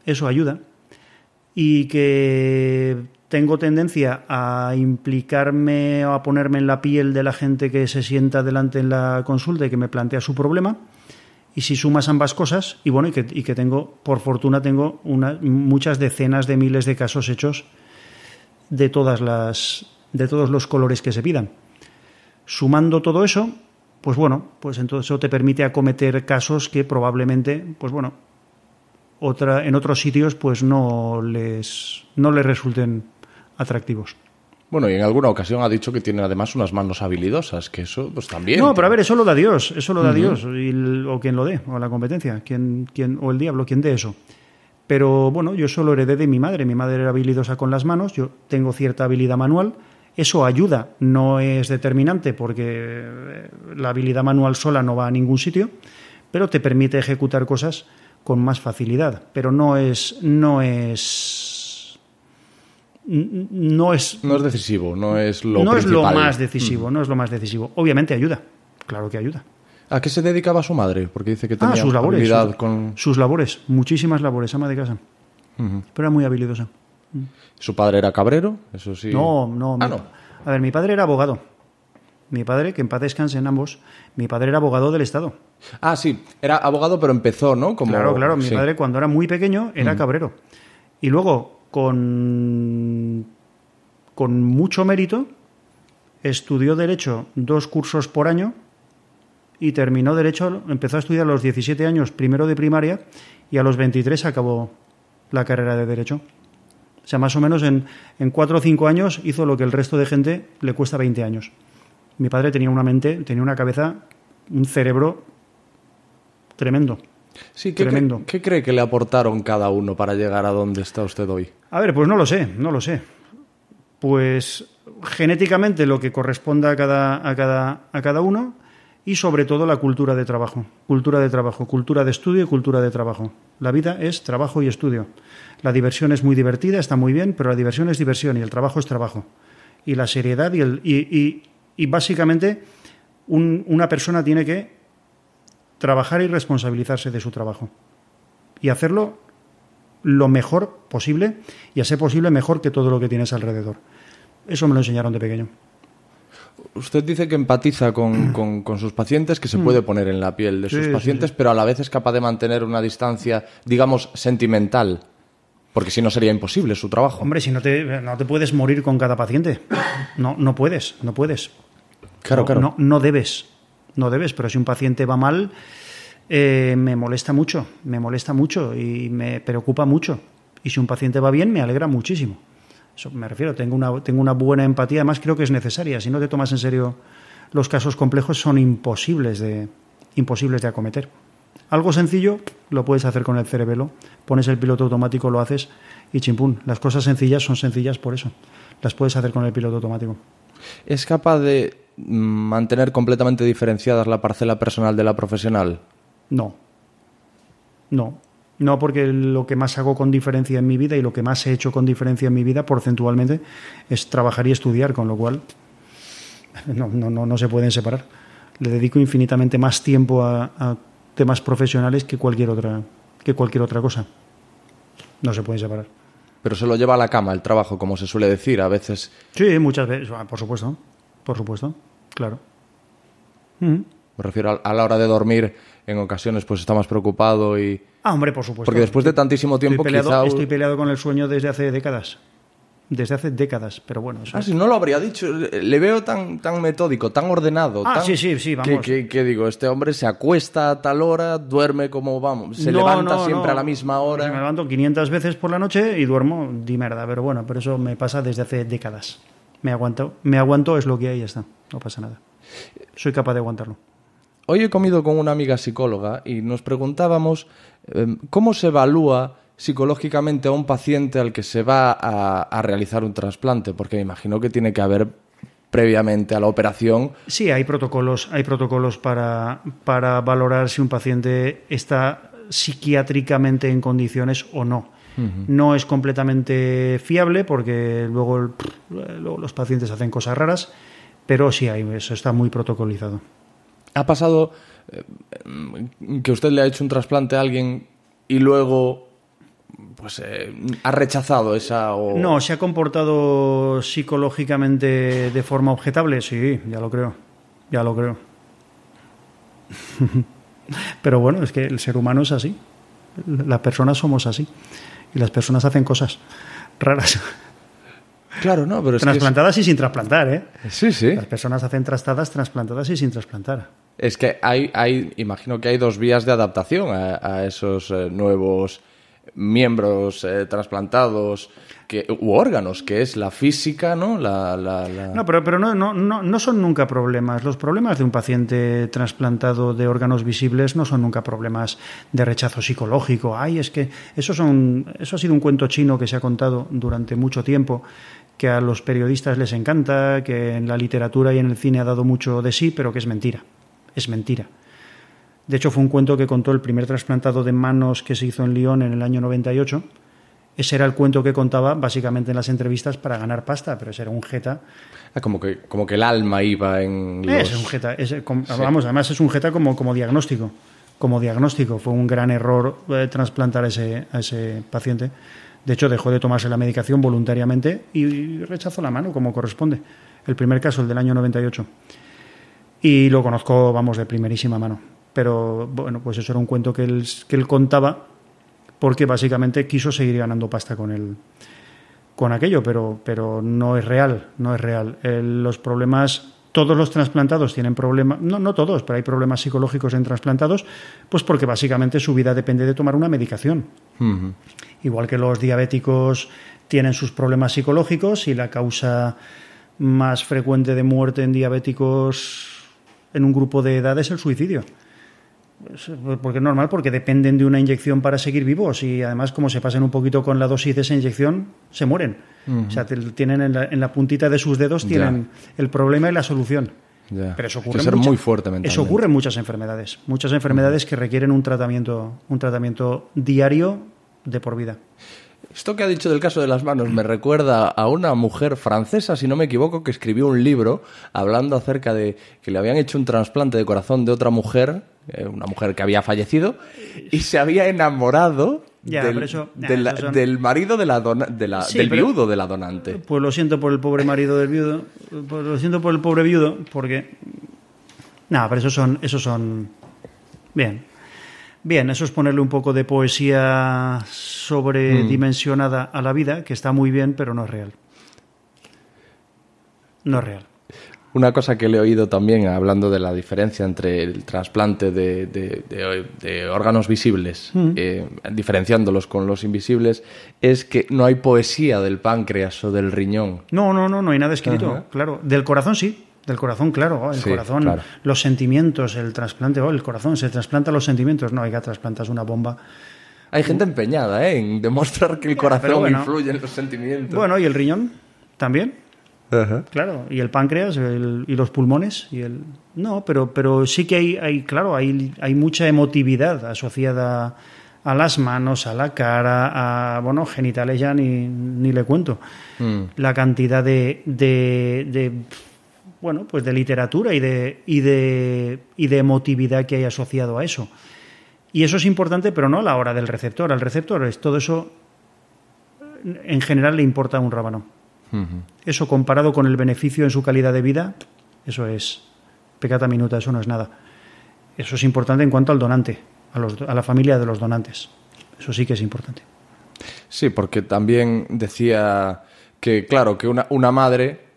eso ayuda. Y que tengo tendencia a implicarme o a ponerme en la piel de la gente que se sienta delante en la consulta y que me plantea su problema y si sumas ambas cosas, y bueno, y que, tengo, por fortuna, tengo muchas decenas de miles de casos hechos de todas las, de todos los colores que se pidan. Sumando todo eso, pues bueno, pues entonces eso te permite acometer casos que probablemente, pues bueno, otra, en otros sitios pues no les, no les resulten atractivos. Bueno, y en alguna ocasión ha dicho que tiene además unas manos habilidosas, que eso pues también. No, pero a ver, eso lo da Dios, eso lo da Dios, o quien lo dé, o la competencia, quien, o el diablo, quien dé eso. Pero bueno, yo solo heredé de mi madre, mi madre era habilidosa con las manos, yo tengo cierta habilidad manual, eso ayuda, no es determinante porque eh, la habilidad manual sola no va a ningún sitio, pero te permite ejecutar cosas con más facilidad, pero no es, no es no es... No es decisivo, no es lo No es lo más decisivo, mm. no es lo más decisivo. Obviamente ayuda, claro que ayuda. ¿A qué se dedicaba su madre? Porque dice que ah, tenía ah, sus labores, con... sus labores, muchísimas labores, ama de casa. Pero era muy habilidosa. Mm. ¿Su padre era cabrero? Eso sí. No, no. Ah, no. A ver, mi padre era abogado. Mi padre, que en paz descansen ambos, mi padre era abogado del Estado. Ah, sí, era abogado, pero empezó, ¿no? Como... Claro, claro. Mi padre, cuando era muy pequeño, era mm. cabrero. Y luego, con, con mucho mérito, estudió Derecho dos cursos por año y terminó Derecho, empezó a estudiar a los 17 años, primero de primaria, y a los 23 acabó la carrera de Derecho. O sea, más o menos en, en 4 o 5 años hizo lo que el resto de gente le cuesta 20 años. Mi padre tenía una mente, tenía una cabeza, un cerebro tremendo. Sí, ¿qué cree que le aportaron cada uno para llegar a donde está usted hoy? A ver, pues no lo sé, no lo sé. Pues genéticamente lo que corresponda a cada, a cada, a cada uno y sobre todo la cultura de trabajo, cultura de trabajo, cultura de estudio y cultura de trabajo. La vida es trabajo y estudio. La diversión es muy divertida, está muy bien, pero la diversión es diversión y el trabajo es trabajo. Y la seriedad y, el, y, básicamente una persona tiene que trabajar y responsabilizarse de su trabajo y hacerlo lo mejor posible y a ser posible mejor que todo lo que tienes alrededor. Eso me lo enseñaron de pequeño. Usted dice que empatiza con, sus pacientes, que se puede mm. poner en la piel de sus pacientes, pero a la vez es capaz de mantener una distancia, digamos, sentimental. Porque si no sería imposible su trabajo. Hombre, si no te, puedes morir con cada paciente. No, no puedes, no puedes. Claro, claro. No, no debes, no debes, pero si un paciente va mal, eh, me molesta mucho, me molesta mucho y me preocupa mucho. Y si un paciente va bien, me alegra muchísimo. Eso me refiero, tengo una, tengo una buena empatía, además creo que es necesaria. Si no te tomas en serio los casos complejos, son imposibles de, imposibles de acometer. Algo sencillo lo puedes hacer con el cerebelo, pones el piloto automático, lo haces y chimpún. Las cosas sencillas son sencillas por eso. Las puedes hacer con el piloto automático. ¿Es capaz de mm, mantener completamente diferenciadas la parcela personal de la profesional? No. No. No, porque lo que más hago con diferencia en mi vida y lo que más he hecho con diferencia en mi vida porcentualmente es trabajar y estudiar, con lo cual no, no, no, se pueden separar. Le dedico infinitamente más tiempo a, temas profesionales que cualquier otra, que cualquier otra cosa. No se pueden separar. Pero se lo lleva a la cama el trabajo, como se suele decir a veces. Sí, muchas veces, ah, por supuesto, por supuesto, claro. Mm me refiero a, la hora de dormir, en ocasiones pues está más preocupado y... Ah, hombre, por supuesto. Porque después de tantísimo tiempo estoy peleado, Estoy peleado con el sueño desde hace décadas. Desde hace décadas, pero bueno. Ah, si no lo habría dicho. Le veo tan, tan metódico, tan ordenado. Ah, sí, sí, sí, vamos. Que, digo, este hombre se acuesta a tal hora, duerme como vamos, se levanta siempre a la misma hora. me levanto 500 veces por la noche y duermo di merda, pero bueno, pero eso me pasa desde hace décadas. Me aguanto, me aguanto, es lo que hay, ya está. No pasa nada. Soy capaz de aguantarlo. Hoy he comido con una amiga psicóloga y nos preguntábamos em, cómo se evalúa psicológicamente a un paciente al que se va a, realizar un trasplante, porque me imagino que tiene que haber previamente a la operación. Sí, hay protocolos, hay protocolos para, para valorar si un paciente está psiquiátricamente en condiciones o no. No es completamente fiable porque luego, luego, los pacientes hacen cosas raras, pero sí, hay, eso está muy protocolizado. ¿Ha pasado eh, que usted le ha hecho un trasplante a alguien y luego pues eh, ha rechazado esa o... No, se ha comportado psicológicamente de forma objetable, sí, ya lo creo. Ya lo creo. Pero bueno, es que el ser humano es así. Las personas somos así. Y las personas hacen cosas raras. Claro, no, pero que y sin trasplantar, ¿eh? Sí, sí. Las personas hacen trastadas, trasplantadas y sin trasplantar. Es que hay, hay, imagino que hay dos vías de adaptación a, esos eh, nuevos miembros eh, trasplantados u órganos, que es la física, ¿no? La, No, pero, no, no, no, son nunca problemas. Los problemas de un paciente trasplantado de órganos visibles no son nunca problemas de rechazo psicológico. Ay, es que eso, son, eso ha sido un cuento chino que se ha contado durante mucho tiempo que a los periodistas les encanta, que en la literatura y en el cine ha dado mucho de sí, pero que es mentira es mentira. De hecho, fue un cuento que contó el primer trasplantado de manos que se hizo en Lyon en el año 98. Ese era el cuento que contaba básicamente en las entrevistas para ganar pasta, pero ese era un jeta. Ah, como, que, como que el alma iba en. Eh, es un jeta. Vamos, además es un jeta como, como diagnóstico. Como diagnóstico. Fue un gran error eh, trasplantar ese, a ese paciente. De hecho, dejó de tomarse la medicación voluntariamente y rechazó la mano como corresponde. El primer caso, el del año 98 y lo conozco, vamos, de primerísima mano. Pero bueno, pues eso era un cuento que él, contaba porque básicamente quiso seguir ganando pasta con él con aquello, pero, pero no es real, no es real. Eh, los problemas, todos los trasplantados tienen problemas, no, no todos, pero hay problemas psicológicos en trasplantados, pues porque básicamente su vida depende de tomar una medicación. Igual que los diabéticos tienen sus problemas psicológicos y la causa más frecuente de muerte en diabéticos en un grupo de edad es el suicidio. Porque es normal, porque dependen de una inyección para seguir vivos y además como se pasan un poquito con la dosis de esa inyección, se mueren. O sea, tienen en la, puntita de sus dedos tienen el problema y la solución. Pero eso ocurre, muy eso ocurre en muchas enfermedades, muchas enfermedades que requieren un tratamiento, un tratamiento diario de por vida. Esto que ha dicho del caso de las manos me recuerda a una mujer francesa, si no me equivoco, que escribió un libro hablando acerca de que le habían hecho un trasplante de corazón de otra mujer, eh, una mujer que había fallecido, y se había enamorado del, marido de la, del viudo de la donante. Pues lo siento por el pobre marido del viudo, pues lo siento por el pobre viudo, porque... Nada, pero esos son, eso son... Bien, Bien, eso es ponerle un poco de poesía sobredimensionada mm. a la vida, que está muy bien, pero no es real. No es real. Una cosa que le he oído también, hablando de la diferencia entre el trasplante de, órganos visibles, mm. eh, diferenciándolos con los invisibles, es que no hay poesía del páncreas o del riñón. No, no, no, no hay nada escrito, claro. Del corazón sí, del corazón, claro, oh, el corazón, los sentimientos, el trasplante, oh, el corazón, se trasplanta los sentimientos, no, hay que trasplantas una bomba. Hay gente uh. empeñada ¿eh? en demostrar que el corazón influye en los sentimientos. Bueno, y el riñón también. Claro, y el páncreas y los pulmones. y el No, pero, pero sí que hay, claro, hay, hay mucha emotividad asociada a las manos, a la cara, a bueno, genitales ya ni, ni le cuento. Mm. La cantidad de bueno, pues de literatura y de, y de, y de emotividad que hay asociado a eso. Y eso es importante, pero no a la hora del receptor. Al receptor es todo eso, en general, le importa a un rábano. Eso comparado con el beneficio en su calidad de vida, eso es pecata minuta, eso no es nada. Eso es importante en cuanto al donante, a, los, a la familia de los donantes. Eso sí que es importante. Sí, porque también decía que, claro, que una madre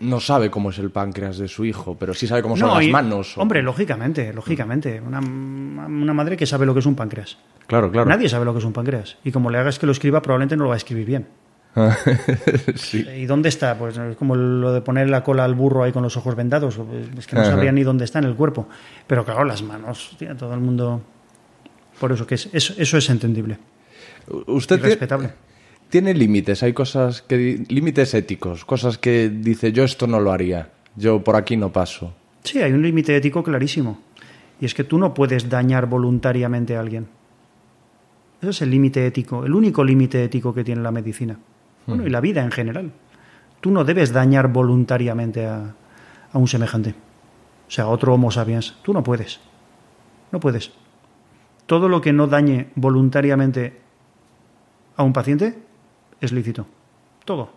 no sabe cómo es el páncreas de su hijo, pero sí sabe cómo son las manos. Hombre, lógicamente, lógicamente. Una, una, madre que sabe lo que es un páncreas. Claro, claro. Nadie sabe lo que es un páncreas. Y como le hagas que lo escriba, probablemente no lo va a escribir bien. sí. ¿Y dónde está? Pues es como lo de poner la cola al burro ahí con los ojos vendados. Es que no sabría ni dónde está en el cuerpo. Pero claro, las manos, todo el mundo. Por eso que es, eso, es entendible. Usted respetable tiene límites, hay cosas que límites éticos, cosas que dice yo esto no lo haría, yo por aquí no paso. Sí, hay un límite ético clarísimo. Y es que tú no puedes dañar voluntariamente a alguien. Ese es el límite ético, el único límite ético que tiene la medicina. Hmm. Bueno, y la vida en general. Tú no debes dañar voluntariamente a, a un semejante. O sea, a otro homo sapiens. Tú no puedes. No puedes. Todo lo que no dañe voluntariamente a un paciente es lícito. Todo.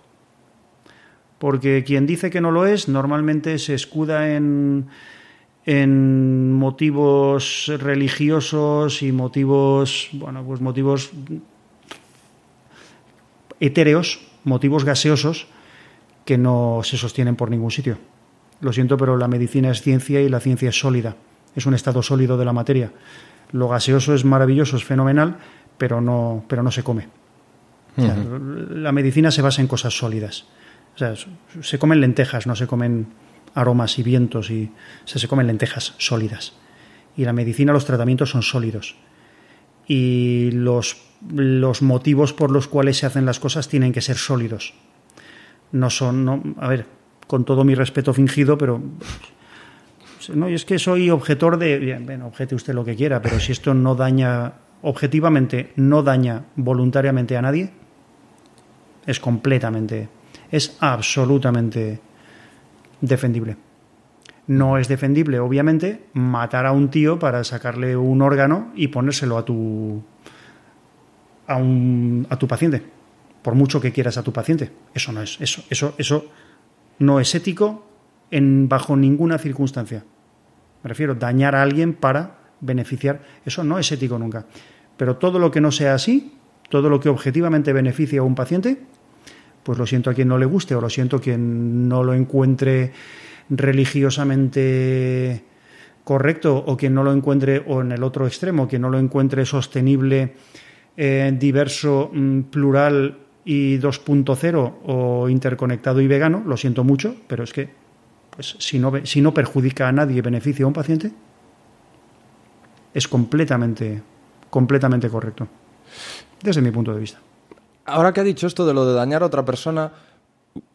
Porque quien dice que no lo es normalmente se escuda en, en motivos religiosos y motivos, bueno, pues motivos etéreos, motivos gaseosos que no se sostienen por ningún sitio. Lo siento, pero la medicina es ciencia y la ciencia es sólida, es un estado sólido de la materia. Lo gaseoso es maravilloso, es fenomenal, pero no, pero no se come la medicina se basa en cosas sólidas. se comen lentejas, no se comen aromas y vientos, y, se comen lentejas sólidas. Y la medicina, los tratamientos son sólidos. Y los, los motivos por los cuales se hacen las cosas tienen que ser sólidos. No son, no, a ver, con todo mi respeto fingido, pero no, es que soy objetor de, bueno, objete usted lo que quiera, pero si esto no daña objetivamente, no daña voluntariamente a nadie, es completamente, es absolutamente defendible. No es defendible, obviamente, matar a un tío para sacarle un órgano y ponérselo a tu a, un, a tu paciente, por mucho que quieras a tu paciente. Eso no es, eso, eso, eso no es ético en, bajo ninguna circunstancia. Me refiero, dañar a alguien para beneficiar, eso no es ético nunca. Pero todo lo que no sea así, todo lo que objetivamente beneficie a un paciente, pues lo siento a quien no le guste o lo siento a quien no lo encuentre religiosamente correcto o quien no lo encuentre o en el otro extremo, quien no lo encuentre sostenible, eh, diverso, mm, plural y 2.0 o interconectado y vegano, lo siento mucho, pero es que pues, si, no, si no perjudica a nadie, beneficia a un paciente, es completamente, completamente correcto, desde mi punto de vista ahora que ha dicho esto de lo de dañar a otra persona,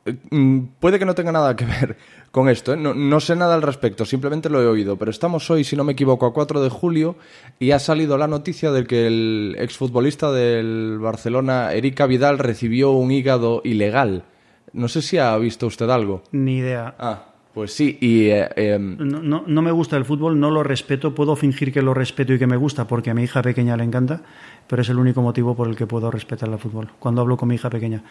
eh, mm, puede que no tenga nada que ver con esto, ¿eh? no, sé nada al respecto, simplemente lo he oído, pero estamos hoy, si no me equivoco, a 4 de julio y ha salido la noticia de que el exfutbolista del Barcelona, Erika Vidal, recibió un hígado ilegal. No sé si ha visto usted algo. Ni idea. Ah. Pues sí, y... Eh, em, no, me gusta el fútbol, no lo respeto, puedo fingir que lo respeto y que me gusta porque a mi hija pequeña le encanta, pero es el único motivo por el que puedo respetar el fútbol, cuando hablo con mi hija pequeña.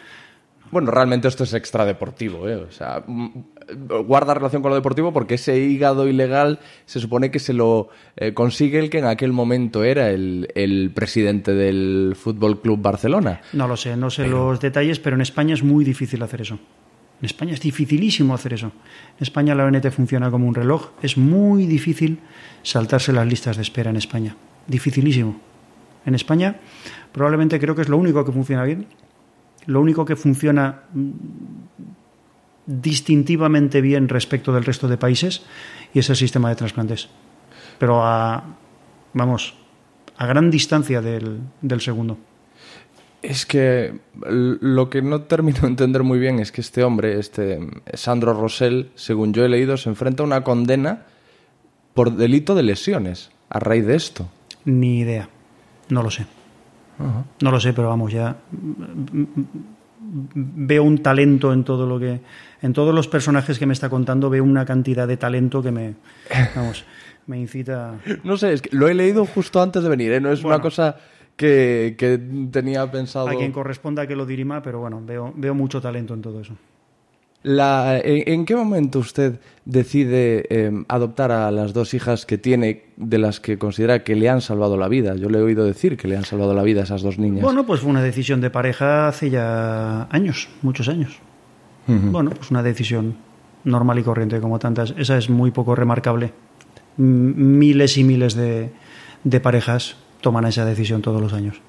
Bueno, realmente esto es extradeportivo, ¿eh? O sea, mm, eh, guarda relación con lo deportivo porque ese hígado ilegal se supone que se lo eh, consigue el que en aquel momento era el, presidente del Fútbol Club Barcelona. No lo sé, no sé los detalles, pero en España es muy difícil hacer eso. En España es dificilísimo hacer eso. En España la ONT funciona como un reloj. Es muy difícil saltarse las listas de espera en España. Dificilísimo. En España probablemente creo que es lo único que funciona bien. Lo único que funciona mm, distintivamente bien respecto del resto de países y es el sistema de trasplantes. Pero a, vamos, a gran distancia del, del segundo. Es que lo que no termino de entender muy bien es que este hombre, este Sandro Rosell, según yo he leído, se enfrenta a una condena por delito de lesiones a raíz de esto. Ni idea. No lo sé. No lo sé, pero vamos, ya mm, veo un talento en todo lo que en todos los personajes que me está contando veo una cantidad de talento que me vamos, me incita. No sé, es que lo he leído justo antes de venir, ¿eh? no es una cosa que, tenía pensado. A quien corresponda que lo dirima, pero bueno, veo, mucho talento en todo eso. La, ¿en, qué momento usted decide em, adoptar a las dos hijas que tiene, de las que considera que le han salvado la vida? Yo le he oído decir que le han salvado la vida a esas dos niñas. Bueno, pues fue una decisión de pareja hace ya años, muchos años. Bueno, pues una decisión normal y corriente como tantas. Esa es muy poco remarcable. miles y miles de parejas toman esa decisión todos los años.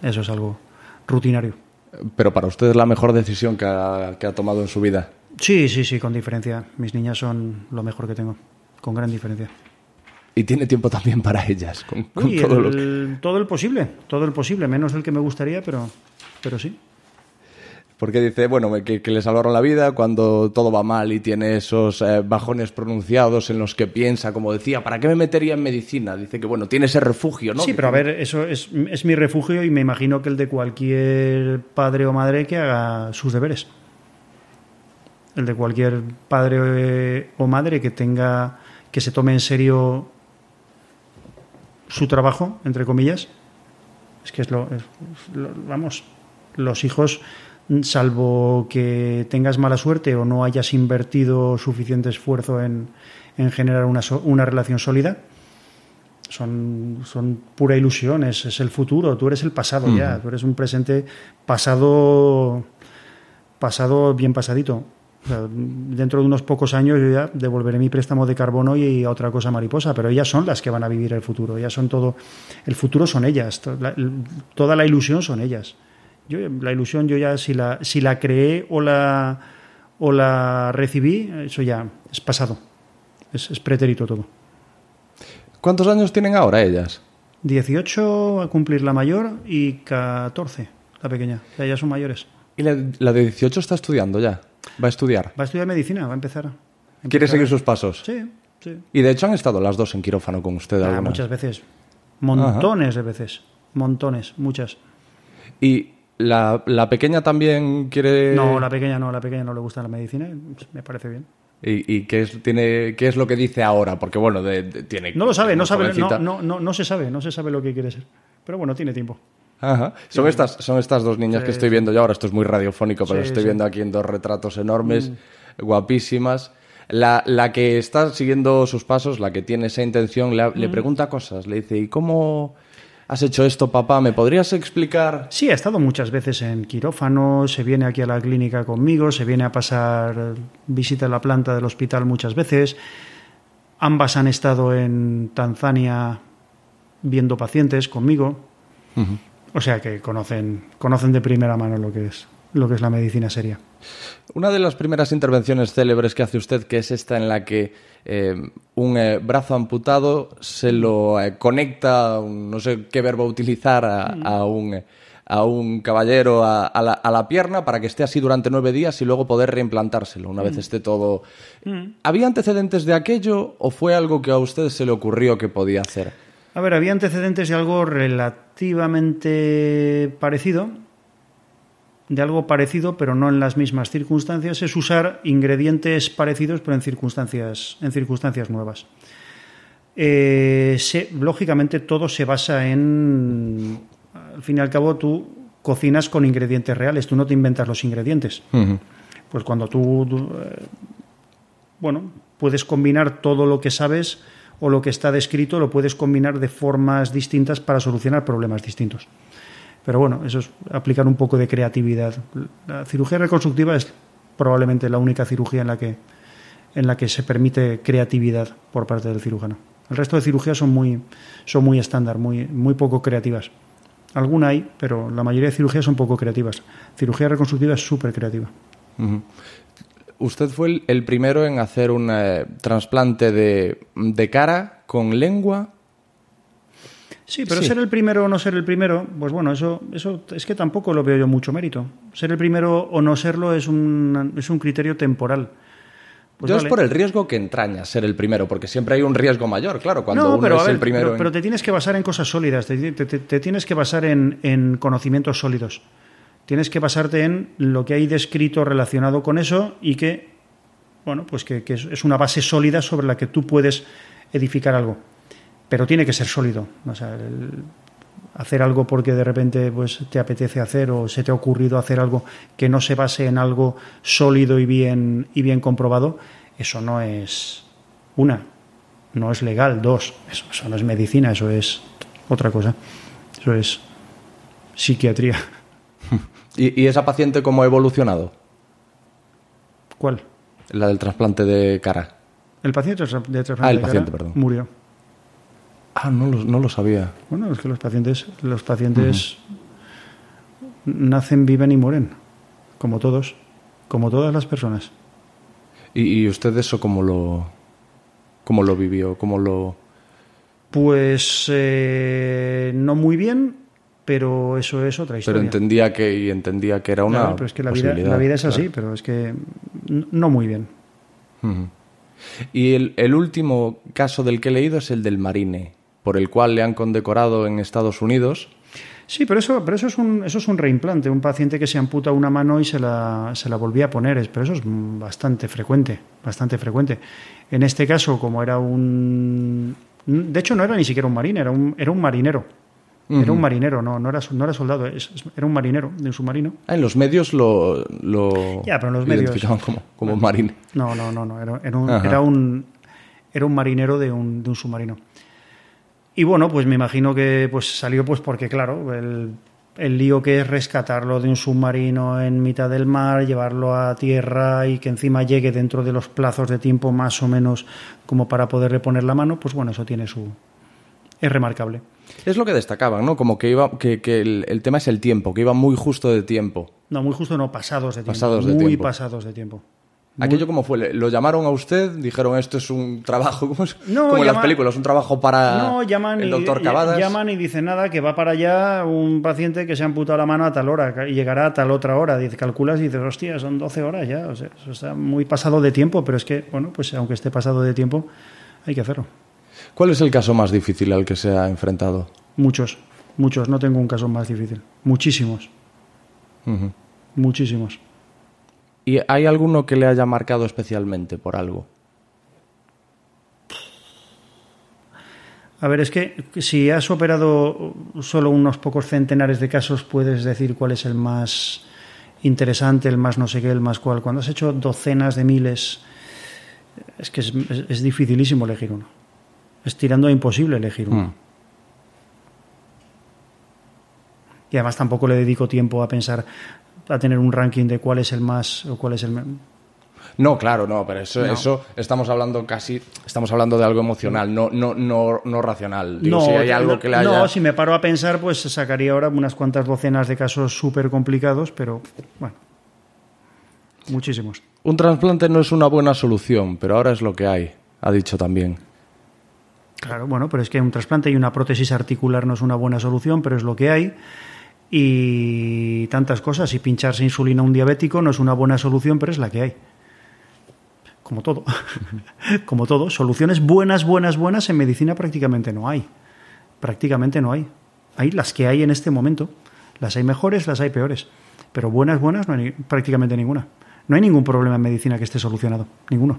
Eso es algo rutinario. Pero para usted es la mejor decisión que ha, tomado en su vida. Sí, sí, sí, con diferencia. Mis niñas son lo mejor que tengo, con gran diferencia. Y tiene tiempo también para ellas, con, todo, lo todo el posible, todo el posible, menos el que me gustaría, pero, pero sí. Porque dice, bueno, que, le salvaron la vida cuando todo va mal y tiene esos eh, bajones pronunciados en los que piensa, como decía, ¿para qué me metería en medicina? Dice que, bueno, tiene ese refugio, ¿no? Sí, pero a ver, eso es, es mi refugio y me imagino que el de cualquier padre o madre que haga sus deberes. El de cualquier padre eh, o madre que tenga, que se tome en serio su trabajo, entre comillas. Es que es, lo vamos, los hijos salvo que tengas mala suerte o no hayas invertido suficiente esfuerzo en, generar una, relación sólida, son, son pura ilusión, es, el futuro, tú eres el pasado ya, mm. tú eres un presente pasado, pasado bien pasadito. dentro de unos pocos años yo ya devolveré mi préstamo de carbono y a otra cosa mariposa, pero ellas son las que van a vivir el futuro, ellas son todo, el futuro son ellas, toda la ilusión son ellas yo, la ilusión yo ya si la, si la creé o la, o la recibí, eso ya es pasado, es, pretérito todo. ¿Cuántos años tienen ahora ellas? 18 a cumplir la mayor y 14 la pequeña, ya ya son mayores. ¿Y la, de 18 está estudiando ya? ¿Va a estudiar? Va a estudiar medicina, va a empezar. ¿Quiere seguir sus pasos? Sí, sí. Y de hecho han estado las dos en quirófano con usted. Ah, muchas veces. Montones de veces. Montones, muchas. ¿Y la, pequeña también quiere...? No, la pequeña no, la pequeña no le gusta la medicina, me parece bien. ¿Y, y qué, es, tiene, qué es lo que dice ahora? Porque bueno, tiene... No lo sabe, no, sabe no, no, no, se sabe, no se sabe lo que quiere ser. Pero bueno, tiene tiempo. Ajá. Son, estas, son estas dos niñas que estoy viendo yo ahora. Esto es muy radiofónico, pero estoy viendo aquí en dos retratos enormes, mm. guapísimas. La, la, que está siguiendo sus pasos, la que tiene esa intención, le mm. pregunta cosas. Le dice, ¿y cómo, has hecho esto, papá, ¿me podrías explicar? Sí, ha estado muchas veces en quirófano, se viene aquí a la clínica conmigo, se viene a pasar visita a la planta del hospital muchas veces. Ambas han estado en Tanzania viendo pacientes conmigo. O sea que conocen de primera mano lo que es lo que es la medicina seria. Una de las primeras intervenciones célebres que hace usted, que es esta en la que eh, un eh, brazo amputado se lo eh, conecta, no sé qué verbo utilizar, a, mm. un, a un, caballero a la, a, la, pierna para que esté así durante nueve días y luego poder reimplantárselo una vez mm. esté todo. Mm. ¿Había antecedentes de aquello o fue algo que a usted se le ocurrió que podía hacer? A ver, había antecedentes de algo relativamente parecido de algo parecido, pero no en las mismas circunstancias, es usar ingredientes parecidos, pero en circunstancias, en circunstancias nuevas. Eh, lógicamente todo se basa en, al fin y al cabo, tú cocinas con ingredientes reales, tú no te inventas los ingredientes. Pues cuando tú, eh, bueno, puedes combinar todo lo que sabes o lo que está descrito, lo puedes combinar de formas distintas para solucionar problemas distintos. Pero bueno, eso es aplicar un poco de creatividad. La cirugía reconstructiva es probablemente la única cirugía en la que, en la que se permite creatividad por parte del cirujano. El resto de cirugías son muy, estándar, muy, muy poco creativas. Alguna hay, pero la mayoría de cirugías son poco creativas. Cirugía reconstructiva es súper creativa. Usted fue el, primero en hacer un eh, trasplante de, de cara con lengua Sí, pero ser el primero o no ser el primero, pues bueno, eso, eso es que tampoco lo veo yo mucho mérito. Ser el primero o no serlo es un, es un criterio temporal. Pues yo es por el riesgo que entraña ser el primero, porque siempre hay un riesgo mayor, claro, cuando uno es el primero. Pero, te tienes que basar en cosas sólidas, te, tienes que basar en, conocimientos sólidos. Tienes que basarte en lo que hay descrito relacionado con eso y que, bueno, pues que, que es una base sólida sobre la que tú puedes edificar algo pero tiene que ser sólido. hacer algo porque de repente pues, te apetece hacer o se te ha ocurrido hacer algo que no se base en algo sólido y bien, y bien comprobado, eso no es una, no es legal, dos, eso, no es medicina, eso es otra cosa, eso es psiquiatría. ¿Y, esa paciente cómo ha evolucionado? ¿Cuál? La del trasplante de cara. El paciente de trasplante ah, el de paciente, cara perdón. murió. Ah, no lo, sabía. Bueno, es que los pacientes, los pacientes nacen, viven y mueren, como todos, como todas las personas. ¿Y, usted eso cómo lo, lo vivió? ¿Cómo lo...? Pues eh, no muy bien, pero eso es otra historia. Pero entendía que, entendía que era una claro, pero es que la, vida, es así, pero es que no muy bien. Y el, último caso del que he leído es el del Marine por el cual le han condecorado en Estados Unidos. Sí, pero eso, pero eso es un, eso es un reimplante, un paciente que se amputa una mano y se la, volvía a poner, pero eso es bastante frecuente, bastante frecuente. En este caso, como era un de hecho, no era ni siquiera un marine era un, era un marinero. Era un marinero, no, no, era, no era soldado, era un marinero de un submarino. Ah, en los medios lo, lo ya, pero los medios... identificaban como, como No, no, no, no era, un, era, un, era, un, marinero de un, de un submarino. Y bueno, pues me imagino que pues salió pues porque, claro, el, el lío que es rescatarlo de un submarino en mitad del mar, llevarlo a tierra y que encima llegue dentro de los plazos de tiempo más o menos como para poderle poner la mano, pues bueno, eso tiene su... es remarcable. Es lo que destacaban, ¿no? Como que iba, que, que el, tema es el tiempo, que iba muy justo de tiempo. No, muy justo no, pasados de tiempo. muy pasados de tiempo. Aquello como fue, lo llamaron a usted, dijeron esto es un trabajo, como, en las películas, un trabajo para el doctor Cavadas. Llaman y dicen nada, que va para allá un paciente que se ha amputado la mano a tal hora y llegará a tal otra hora. Dice, calculas y dices, hostia, son 12 horas ya, o sea, está muy pasado de tiempo, pero es que, bueno, pues aunque esté pasado de tiempo, hay que hacerlo. ¿Cuál es el caso más difícil al que se ha enfrentado? Muchos, muchos, no tengo un caso más difícil, muchísimos. Muchísimos. ¿Y hay alguno que le haya marcado especialmente por algo? A ver, es que si has operado solo unos pocos centenares de casos, puedes decir cuál es el más interesante, el más no sé qué, el más cual. Cuando has hecho docenas de miles, es que es, dificilísimo elegir uno. Es tirando a imposible elegir uno. Hmm. Y además tampoco le dedico tiempo a pensar a tener un ranking de cuál es el más o cuál es el menos. No, claro, no, pero eso, eso estamos hablando casi, estamos hablando de algo emocional, no, no, no, no racional. no, no, si me paro a pensar, pues sacaría ahora unas cuantas docenas de casos súper complicados, pero bueno, muchísimos. Un trasplante no es una buena solución, pero ahora es lo que hay, ha dicho también. Claro, bueno, pero es que un trasplante y una prótesis articular no es una buena solución, pero es lo que hay y tantas cosas. Y pincharse insulina a un diabético no es una buena solución, pero es la que hay. Como todo. Como todo. Soluciones buenas, buenas, buenas en medicina prácticamente no hay. Prácticamente no hay. Hay las que hay en este momento. Las hay mejores, las hay peores. Pero buenas, buenas no hay prácticamente ninguna. No hay ningún problema en medicina que esté solucionado. Ninguno.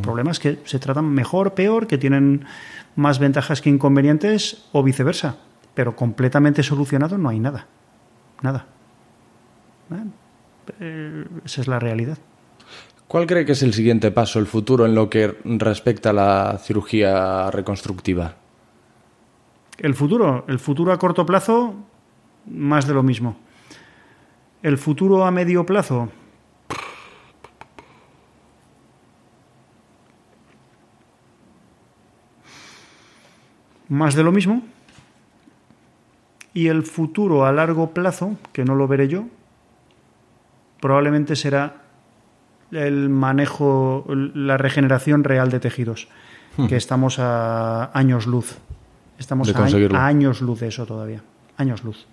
Problemas que se tratan mejor, peor, que tienen más ventajas que inconvenientes o viceversa pero completamente solucionado no hay nada. Nada. Eh, esa es la realidad. ¿Cuál cree que es el siguiente paso, el futuro en lo que respecta a la cirugía reconstructiva? El futuro, el futuro a corto plazo, más de lo mismo. El futuro a medio plazo. Más de lo mismo y el futuro a largo plazo, que no lo veré yo, probablemente será el manejo, la regeneración real de tejidos, hmm. que estamos a años luz. Estamos a, años luz de eso todavía. Años luz.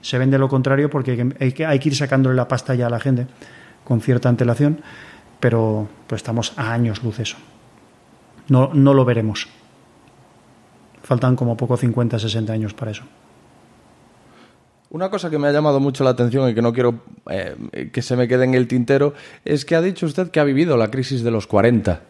Se vende lo contrario porque hay que, ir sacándole la pasta ya a la gente con cierta antelación, pero pues estamos a años luz eso. No, no lo veremos. Faltan como poco 50, 60 años para eso. Una cosa que me ha llamado mucho la atención y que no quiero eh, que se me quede en el tintero es que ha dicho usted que ha vivido la crisis de los 40.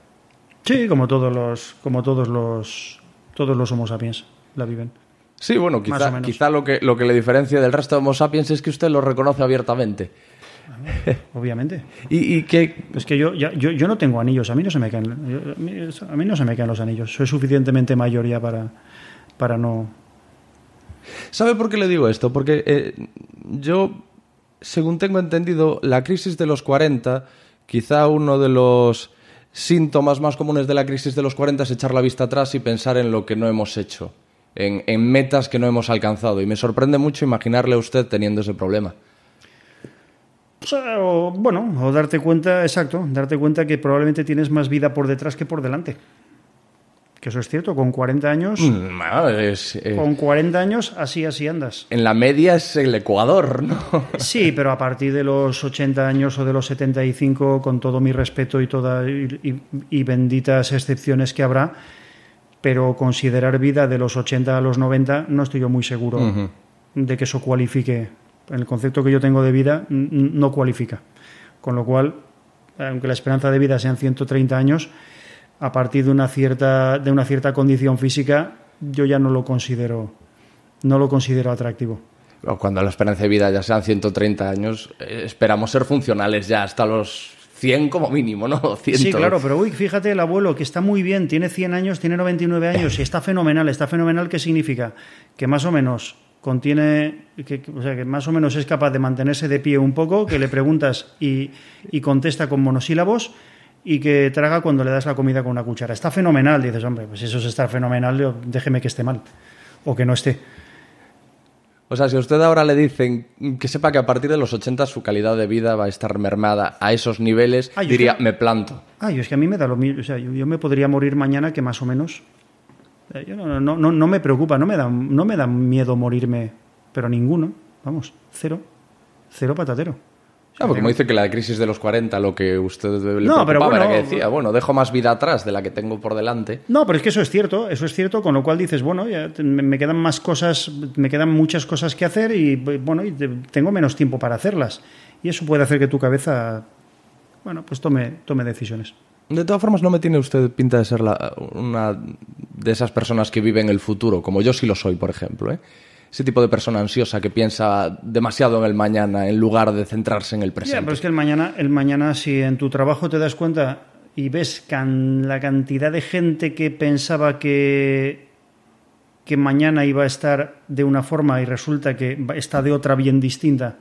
Sí, como todos los, como todos los, todos los Homo sapiens la viven. Sí, bueno, quizá, quizá lo, que, lo que le diferencia del resto de Homo sapiens es que usted lo reconoce abiertamente. Ah, obviamente. ¿Y, que... Es que yo, yo, no tengo anillos, a mí no se me caen, a, mí, no se me los anillos. Soy suficientemente mayoría para, para no ¿Sabe por qué le digo esto? Porque eh, yo, según tengo entendido, la crisis de los 40, quizá uno de los síntomas más comunes de la crisis de los 40 es echar la vista atrás y pensar en lo que no hemos hecho, en, metas que no hemos alcanzado. Y me sorprende mucho imaginarle a usted teniendo ese problema. bueno, o darte cuenta, exacto, darte cuenta que probablemente tienes más vida por detrás que por delante. Que eso es cierto, con 40 años. Mm, eh, con 40 años, así, así andas. En la media es el Ecuador, Sí, pero a partir de los 80 años o de los 75, con todo mi respeto y, toda, y, benditas excepciones que habrá, pero considerar vida de los 80 a los 90, no estoy yo muy seguro de que eso cualifique. El concepto que yo tengo de vida no cualifica. Con lo cual, aunque la esperanza de vida sean 130 años a partir de una cierta, de una cierta condición física, yo ya no lo considero, no lo considero atractivo cuando la esperanza de vida ya sean 130 años, eh, esperamos ser funcionales ya hasta los 100 como mínimo, ¿no? Sí, claro, pero uy, fíjate el abuelo que está muy bien, tiene 100 años, tiene 99 años y eh. está fenomenal. ¿Está fenomenal qué significa? Que más o menos contiene, que, o sea, que más o menos es capaz de mantenerse de pie un poco, que le preguntas y, y contesta con monosílabos y que traga cuando le das la comida con una cuchara. Está fenomenal, dices, hombre, pues eso es estar fenomenal, déjeme que esté mal o que no esté. O sea, si a usted ahora le dicen que sepa que a partir de los 80 su calidad de vida va a estar mermada a esos niveles, ah, diría, me planto. Ay, ah, yo es que a mí me da lo mismo. O sea, yo, me podría morir mañana que más o menos. Eh, yo no, me preocupa, no me, da, no me da miedo morirme, pero ninguno. Vamos, cero. Cero patatero como dice que la crisis de los 40, lo que usted no, que decía, bueno, dejo más vida atrás de la que tengo por delante. No, pero es que eso es cierto, eso es cierto, con lo cual dices, bueno, ya me quedan más cosas, me quedan muchas cosas que hacer y bueno, y tengo menos tiempo para hacerlas. Y eso puede hacer que tu cabeza, bueno, pues tome, tome decisiones. De todas formas, no me tiene usted pinta de ser una de esas personas que viven el futuro, como yo sí lo soy, por ejemplo, ¿eh? ese tipo de persona ansiosa que piensa demasiado en el mañana en lugar de centrarse en el presente. Sí, pero es que el mañana, el mañana, si en tu trabajo te das cuenta y ves la cantidad de gente que pensaba que, que mañana iba a estar de una forma y resulta que está de otra bien distinta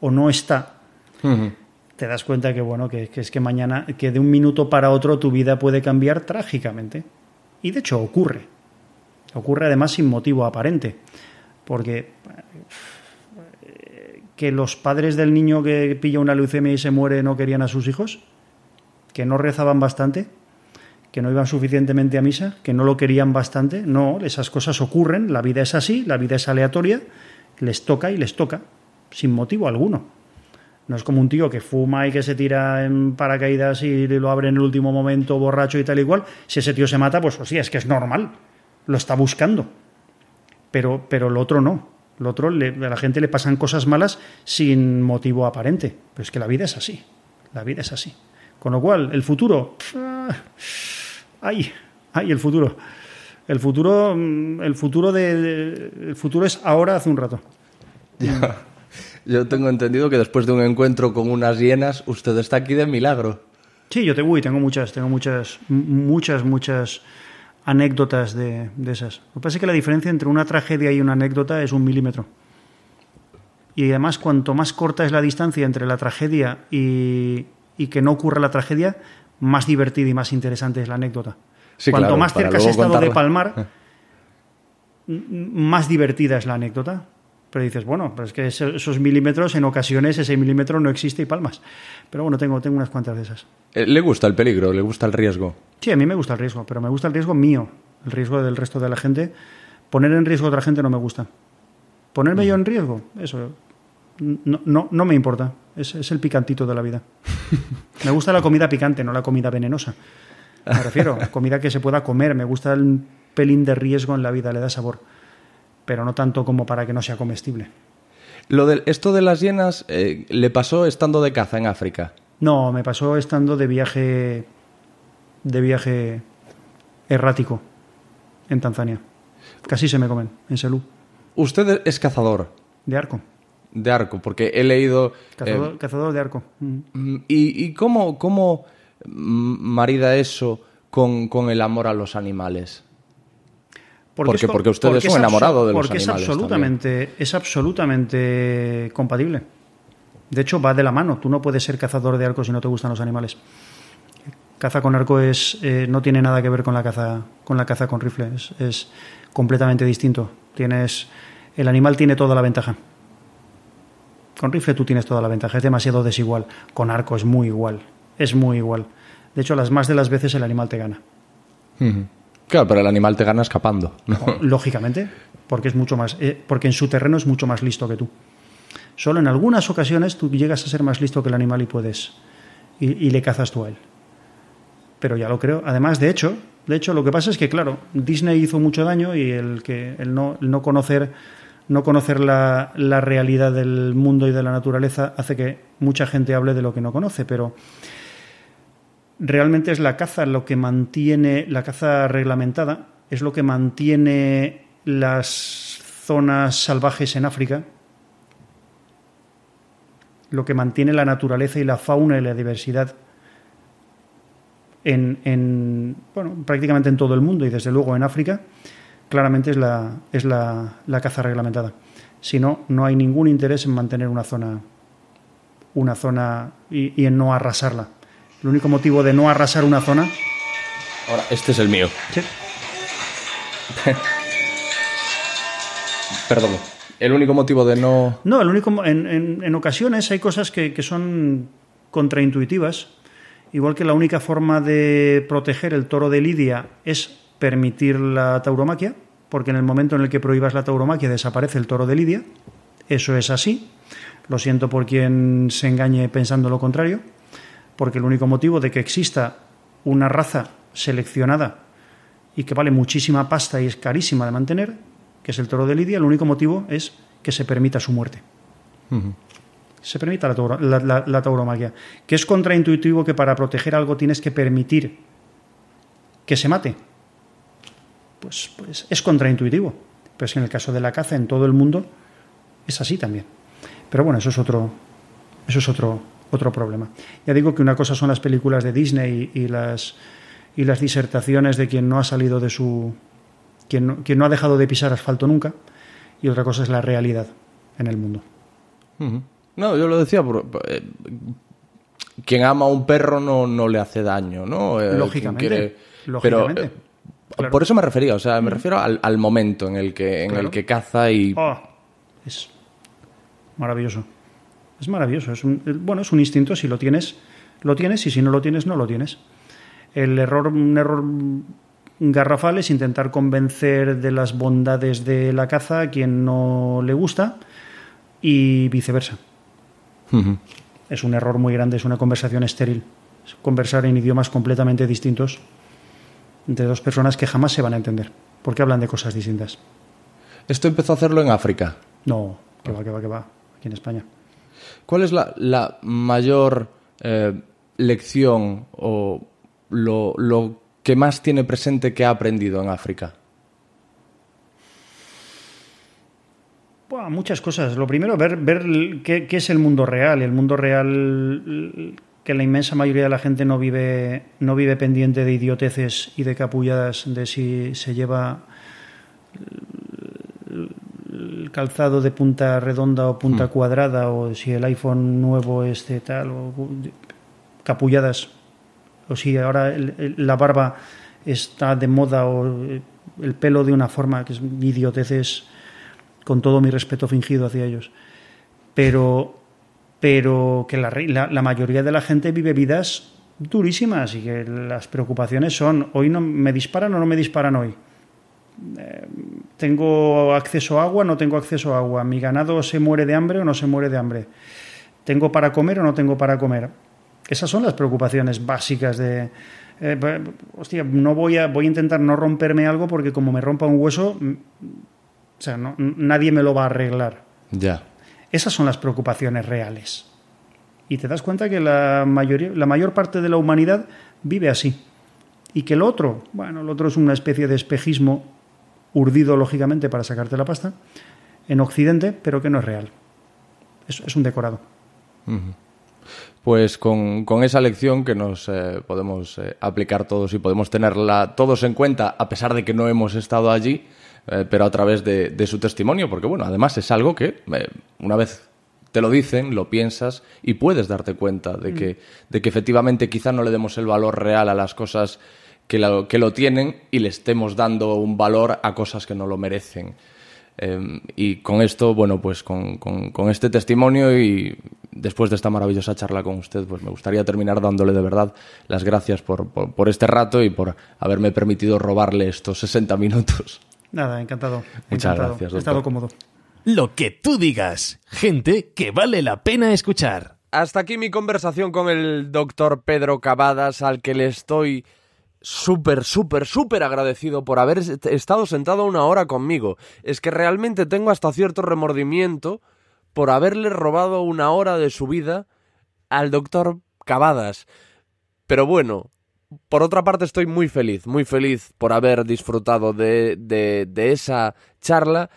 o no está. te das cuenta que bueno, que, es que mañana, que de un minuto para otro tu vida puede cambiar trágicamente. Y de hecho ocurre. Ocurre además sin motivo aparente porque eh, que los padres del niño que pilla una leucemia y se muere no querían a sus hijos, que no rezaban bastante, que no iban suficientemente a misa, que no lo querían bastante. No, esas cosas ocurren, la vida es así, la vida es aleatoria, les toca y les toca, sin motivo alguno. No es como un tío que fuma y que se tira en paracaídas y lo abre en el último momento borracho y tal y Si ese tío se mata, pues sí, es que es normal. Lo está buscando pero, pero lo otro no. Lo otro, le, a la gente le pasan cosas malas sin motivo aparente. Pero es que la vida es así. La vida es así. Con lo cual, el futuro. ¡Ay! ¡Ay, el futuro! El futuro, mm, el futuro, de, el futuro es ahora hace un rato. Yo tengo entendido que después de un encuentro con unas hienas, usted está aquí de milagro. Sí, yo te voy, tengo muchas, tengo muchas, muchas, muchas anécdotas de, esas. Lo que pasa es que la diferencia entre una tragedia y una anécdota es un milímetro. Y además, cuanto más corta es la distancia entre la tragedia y, que no ocurra la tragedia, más divertida y más interesante es la anécdota. cuanto más cerca has estado de palmar, más divertida es la anécdota. Pero dices, bueno, pero es que esos milímetros, en ocasiones ese milímetro no existe y palmas. Pero bueno, tengo, tengo unas cuantas de esas. Eh, ¿Le gusta el peligro? ¿Le gusta el riesgo? Sí, a mí me gusta el riesgo, pero me gusta el riesgo mío, el riesgo del resto de la gente. Poner en riesgo a otra gente no me gusta. Ponerme yo en riesgo, eso no, no, me importa. Es, es, el picantito de la vida. me gusta la comida picante, no la comida venenosa. Me refiero, comida que se pueda comer. Me gusta el pelín de riesgo en la vida, le da sabor pero no tanto como para que no sea comestible. Lo de, esto de las hienas eh, le pasó estando de caza en África. No, me pasó estando de viaje de viaje errático en Tanzania. Casi se me comen en Selú. Usted es cazador. De arco. De arco, porque he leído. Eh, cazador, de arco. Mm, ¿Y, cómo, marida eso con, con el amor a los animales? Porque, porque, ustedes son enamorados de los animales. Porque es absolutamente, es absolutamente compatible. De hecho, va de la mano. Tú no puedes ser cazador de arco si no te gustan los animales. Caza con arco es, eh, no tiene nada que ver con la caza con, la caza con rifle. Es, completamente distinto. Tienes, el animal tiene toda la ventaja. Con rifle tú tienes toda la ventaja. Es demasiado desigual. Con arco es muy igual. Es muy igual. De hecho, las más de las veces el animal te gana. Claro, pero el animal te gana escapando. Lógicamente, porque es mucho más, eh, porque en su terreno es mucho más listo que tú. Solo en algunas ocasiones tú llegas a ser más listo que el animal y puedes y, le cazas tú a él. Pero ya lo creo. Además, de hecho, de hecho, lo que pasa es que, claro, Disney hizo mucho daño y el que el no, el no conocer, no conocer la, la, realidad del mundo y de la naturaleza hace que mucha gente hable de lo que no conoce. Pero realmente es la caza lo que mantiene, la caza reglamentada, es lo que mantiene las zonas salvajes en África, lo que mantiene la naturaleza y la fauna y la diversidad en, bueno, prácticamente en todo el mundo y desde luego en África, claramente es la, caza reglamentada. Si no, no hay ningún interés en mantener una zona, una zona y en no arrasarla. El único motivo de no arrasar una zona. Ahora, este es el mío. Perdón. El único motivo de no. No, el único. En, ocasiones hay cosas que, que, son contraintuitivas. Igual que la única forma de proteger el toro de Lidia es permitir la tauromaquia, porque en el momento en el que prohíbas la tauromaquia desaparece el toro de Lidia. Eso es así. Lo siento por quien se engañe pensando lo contrario porque el único motivo de que exista una raza seleccionada y que vale muchísima pasta y es carísima de mantener, que es el toro de Lidia, el único motivo es que se permita su muerte. Se permita la, la, tauromaquia. Que es contraintuitivo que para proteger algo tienes que permitir que se mate. Pues, pues es contraintuitivo. Pero es en el caso de la caza en todo el mundo es así también. Pero bueno, eso es otro, eso es otro, otro problema. Ya digo que una cosa son las películas de Disney y las, y las disertaciones de quien no ha salido de su. Quien no, quien no ha dejado de pisar asfalto nunca, y otra cosa es la realidad en el mundo. No, yo lo decía eh, quien ama a un perro no, no le hace daño, ¿no? Eh, lógicamente. Eh, lógicamente. Por eso me refería, o sea, me refiero al, momento en el que, en el que caza y. Oh, es maravilloso. Es maravilloso. Es un, eh, bueno, es un instinto. Si lo tienes, lo tienes. Y si no lo tienes, no lo tienes. El error, un error garrafal es intentar convencer de las bondades de la caza a quien no le gusta y viceversa. Es un error muy grande, es una conversación estéril. Es conversar en idiomas completamente distintos entre dos personas que jamás se van a entender, porque hablan de cosas distintas. ¿Esto empezó a hacerlo en África? No, que va, que va, que va, aquí en España. ¿Cuál es la, mayor eh, lección o lo, que más tiene presente que ha aprendido en África? muchas cosas. Lo primero, ver, ver qué, es el mundo real. El mundo real que la inmensa mayoría de la gente no vive, no vive pendiente de idioteces y de capulladas de si se lleva calzado de punta redonda o punta mm. cuadrada o si el iPhone nuevo este tal o capulladas o si ahora la barba está de moda o eh, el pelo de una forma que es idioteces con todo mi respeto fingido hacia ellos pero pero que la, mayoría de la gente vive vidas durísimas y que las preocupaciones son hoy no me disparan o no me disparan hoy eh, ¿Tengo acceso a agua? ¿No tengo acceso a agua? ¿Mi ganado se muere de hambre o no se muere de hambre? ¿Tengo para comer o no tengo para comer? Esas son las preocupaciones básicas de... Eh, hostia, no voy a, voy a intentar no romperme algo porque como me rompa un hueso, mm, o sea, nadie me lo va a arreglar. Ya. Esas son las preocupaciones reales. Y te das cuenta que la, la mayor parte de la humanidad vive así. Y que el otro, bueno, el otro es una especie de espejismo urdido lógicamente para sacarte la pasta, en Occidente, pero que no es real. Es, un decorado. Pues con, esa lección que nos eh, podemos eh, aplicar todos y podemos tenerla todos en cuenta, a pesar de que no hemos estado allí, eh, pero a través de, su testimonio, porque bueno, además es algo que una vez te lo dicen, lo piensas y puedes darte cuenta de, que, mm. de que efectivamente quizá no le demos el valor real a las cosas que lo, tienen y le estemos dando un valor a cosas que no lo merecen. Em, y con esto, bueno, pues con, este testimonio y después de esta maravillosa charla con usted, pues me gustaría terminar dándole de verdad las gracias por, este rato y por haberme permitido robarle estos 60 minutos. Nada, encantado. Muchas gracias. Doctor. He estado cómodo. Lo que tú digas, gente que vale la pena escuchar. Hasta aquí mi conversación con el doctor Pedro Cavadas, al que le estoy súper, súper, súper agradecido por haber estado sentado una hora conmigo. Es que realmente tengo hasta cierto remordimiento por haberle robado una hora de su vida al doctor Cavadas. Pero bueno, por otra parte estoy muy feliz, muy feliz por haber disfrutado de, de, de esa charla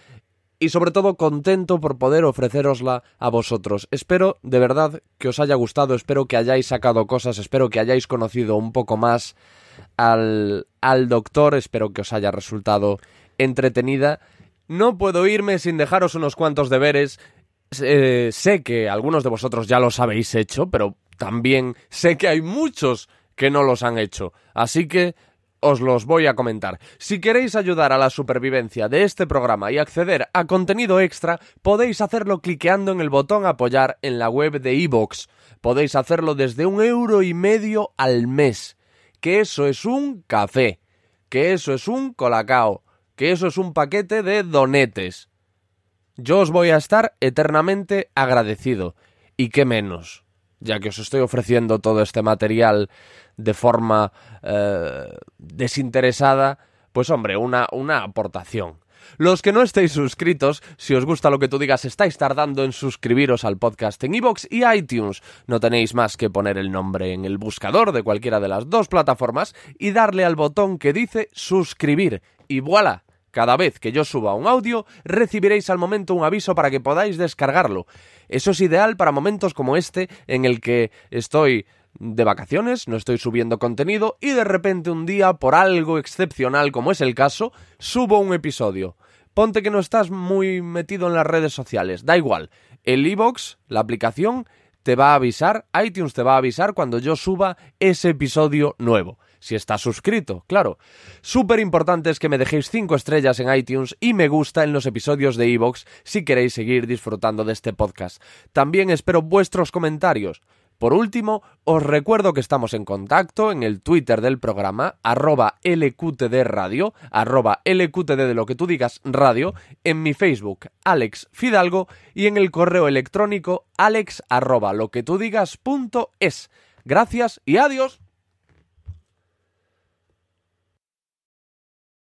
y sobre todo contento por poder ofrecerosla a vosotros. Espero de verdad que os haya gustado, espero que hayáis sacado cosas, espero que hayáis conocido un poco más al, doctor. Espero que os haya resultado entretenida. No puedo irme sin dejaros unos cuantos deberes. Eh, sé que algunos de vosotros ya los habéis hecho, pero también sé que hay muchos que no los han hecho. Así que os los voy a comentar. Si queréis ayudar a la supervivencia de este programa y acceder a contenido extra, podéis hacerlo cliqueando en el botón apoyar en la web de iVoox. Podéis hacerlo desde un euro y medio al mes que eso es un café, que eso es un colacao, que eso es un paquete de donetes. Yo os voy a estar eternamente agradecido, y qué menos, ya que os estoy ofreciendo todo este material de forma eh, desinteresada, pues hombre, una, una aportación. Los que no estéis suscritos, si os gusta lo que tú digas, estáis tardando en suscribiros al podcast en iVoox y iTunes. No tenéis más que poner el nombre en el buscador de cualquiera de las dos plataformas y darle al botón que dice suscribir. Y voilà. Cada vez que yo suba un audio, recibiréis al momento un aviso para que podáis descargarlo. Eso es ideal para momentos como este, en el que estoy de vacaciones, no estoy subiendo contenido y de repente un día, por algo excepcional como es el caso, subo un episodio. Ponte que no estás muy metido en las redes sociales, da igual. El iBox, la aplicación, te va a avisar, iTunes te va a avisar cuando yo suba ese episodio nuevo. Si estás suscrito, claro. Súper importante es que me dejéis 5 estrellas en iTunes y me gusta en los episodios de Evox si queréis seguir disfrutando de este podcast. También espero vuestros comentarios. Por último, os recuerdo que estamos en contacto en el Twitter del programa, arroba LQTD Radio, arroba LQTD de lo que tú digas radio, en mi Facebook, Alex Fidalgo, y en el correo electrónico, alex lo que tú digas Gracias y adiós.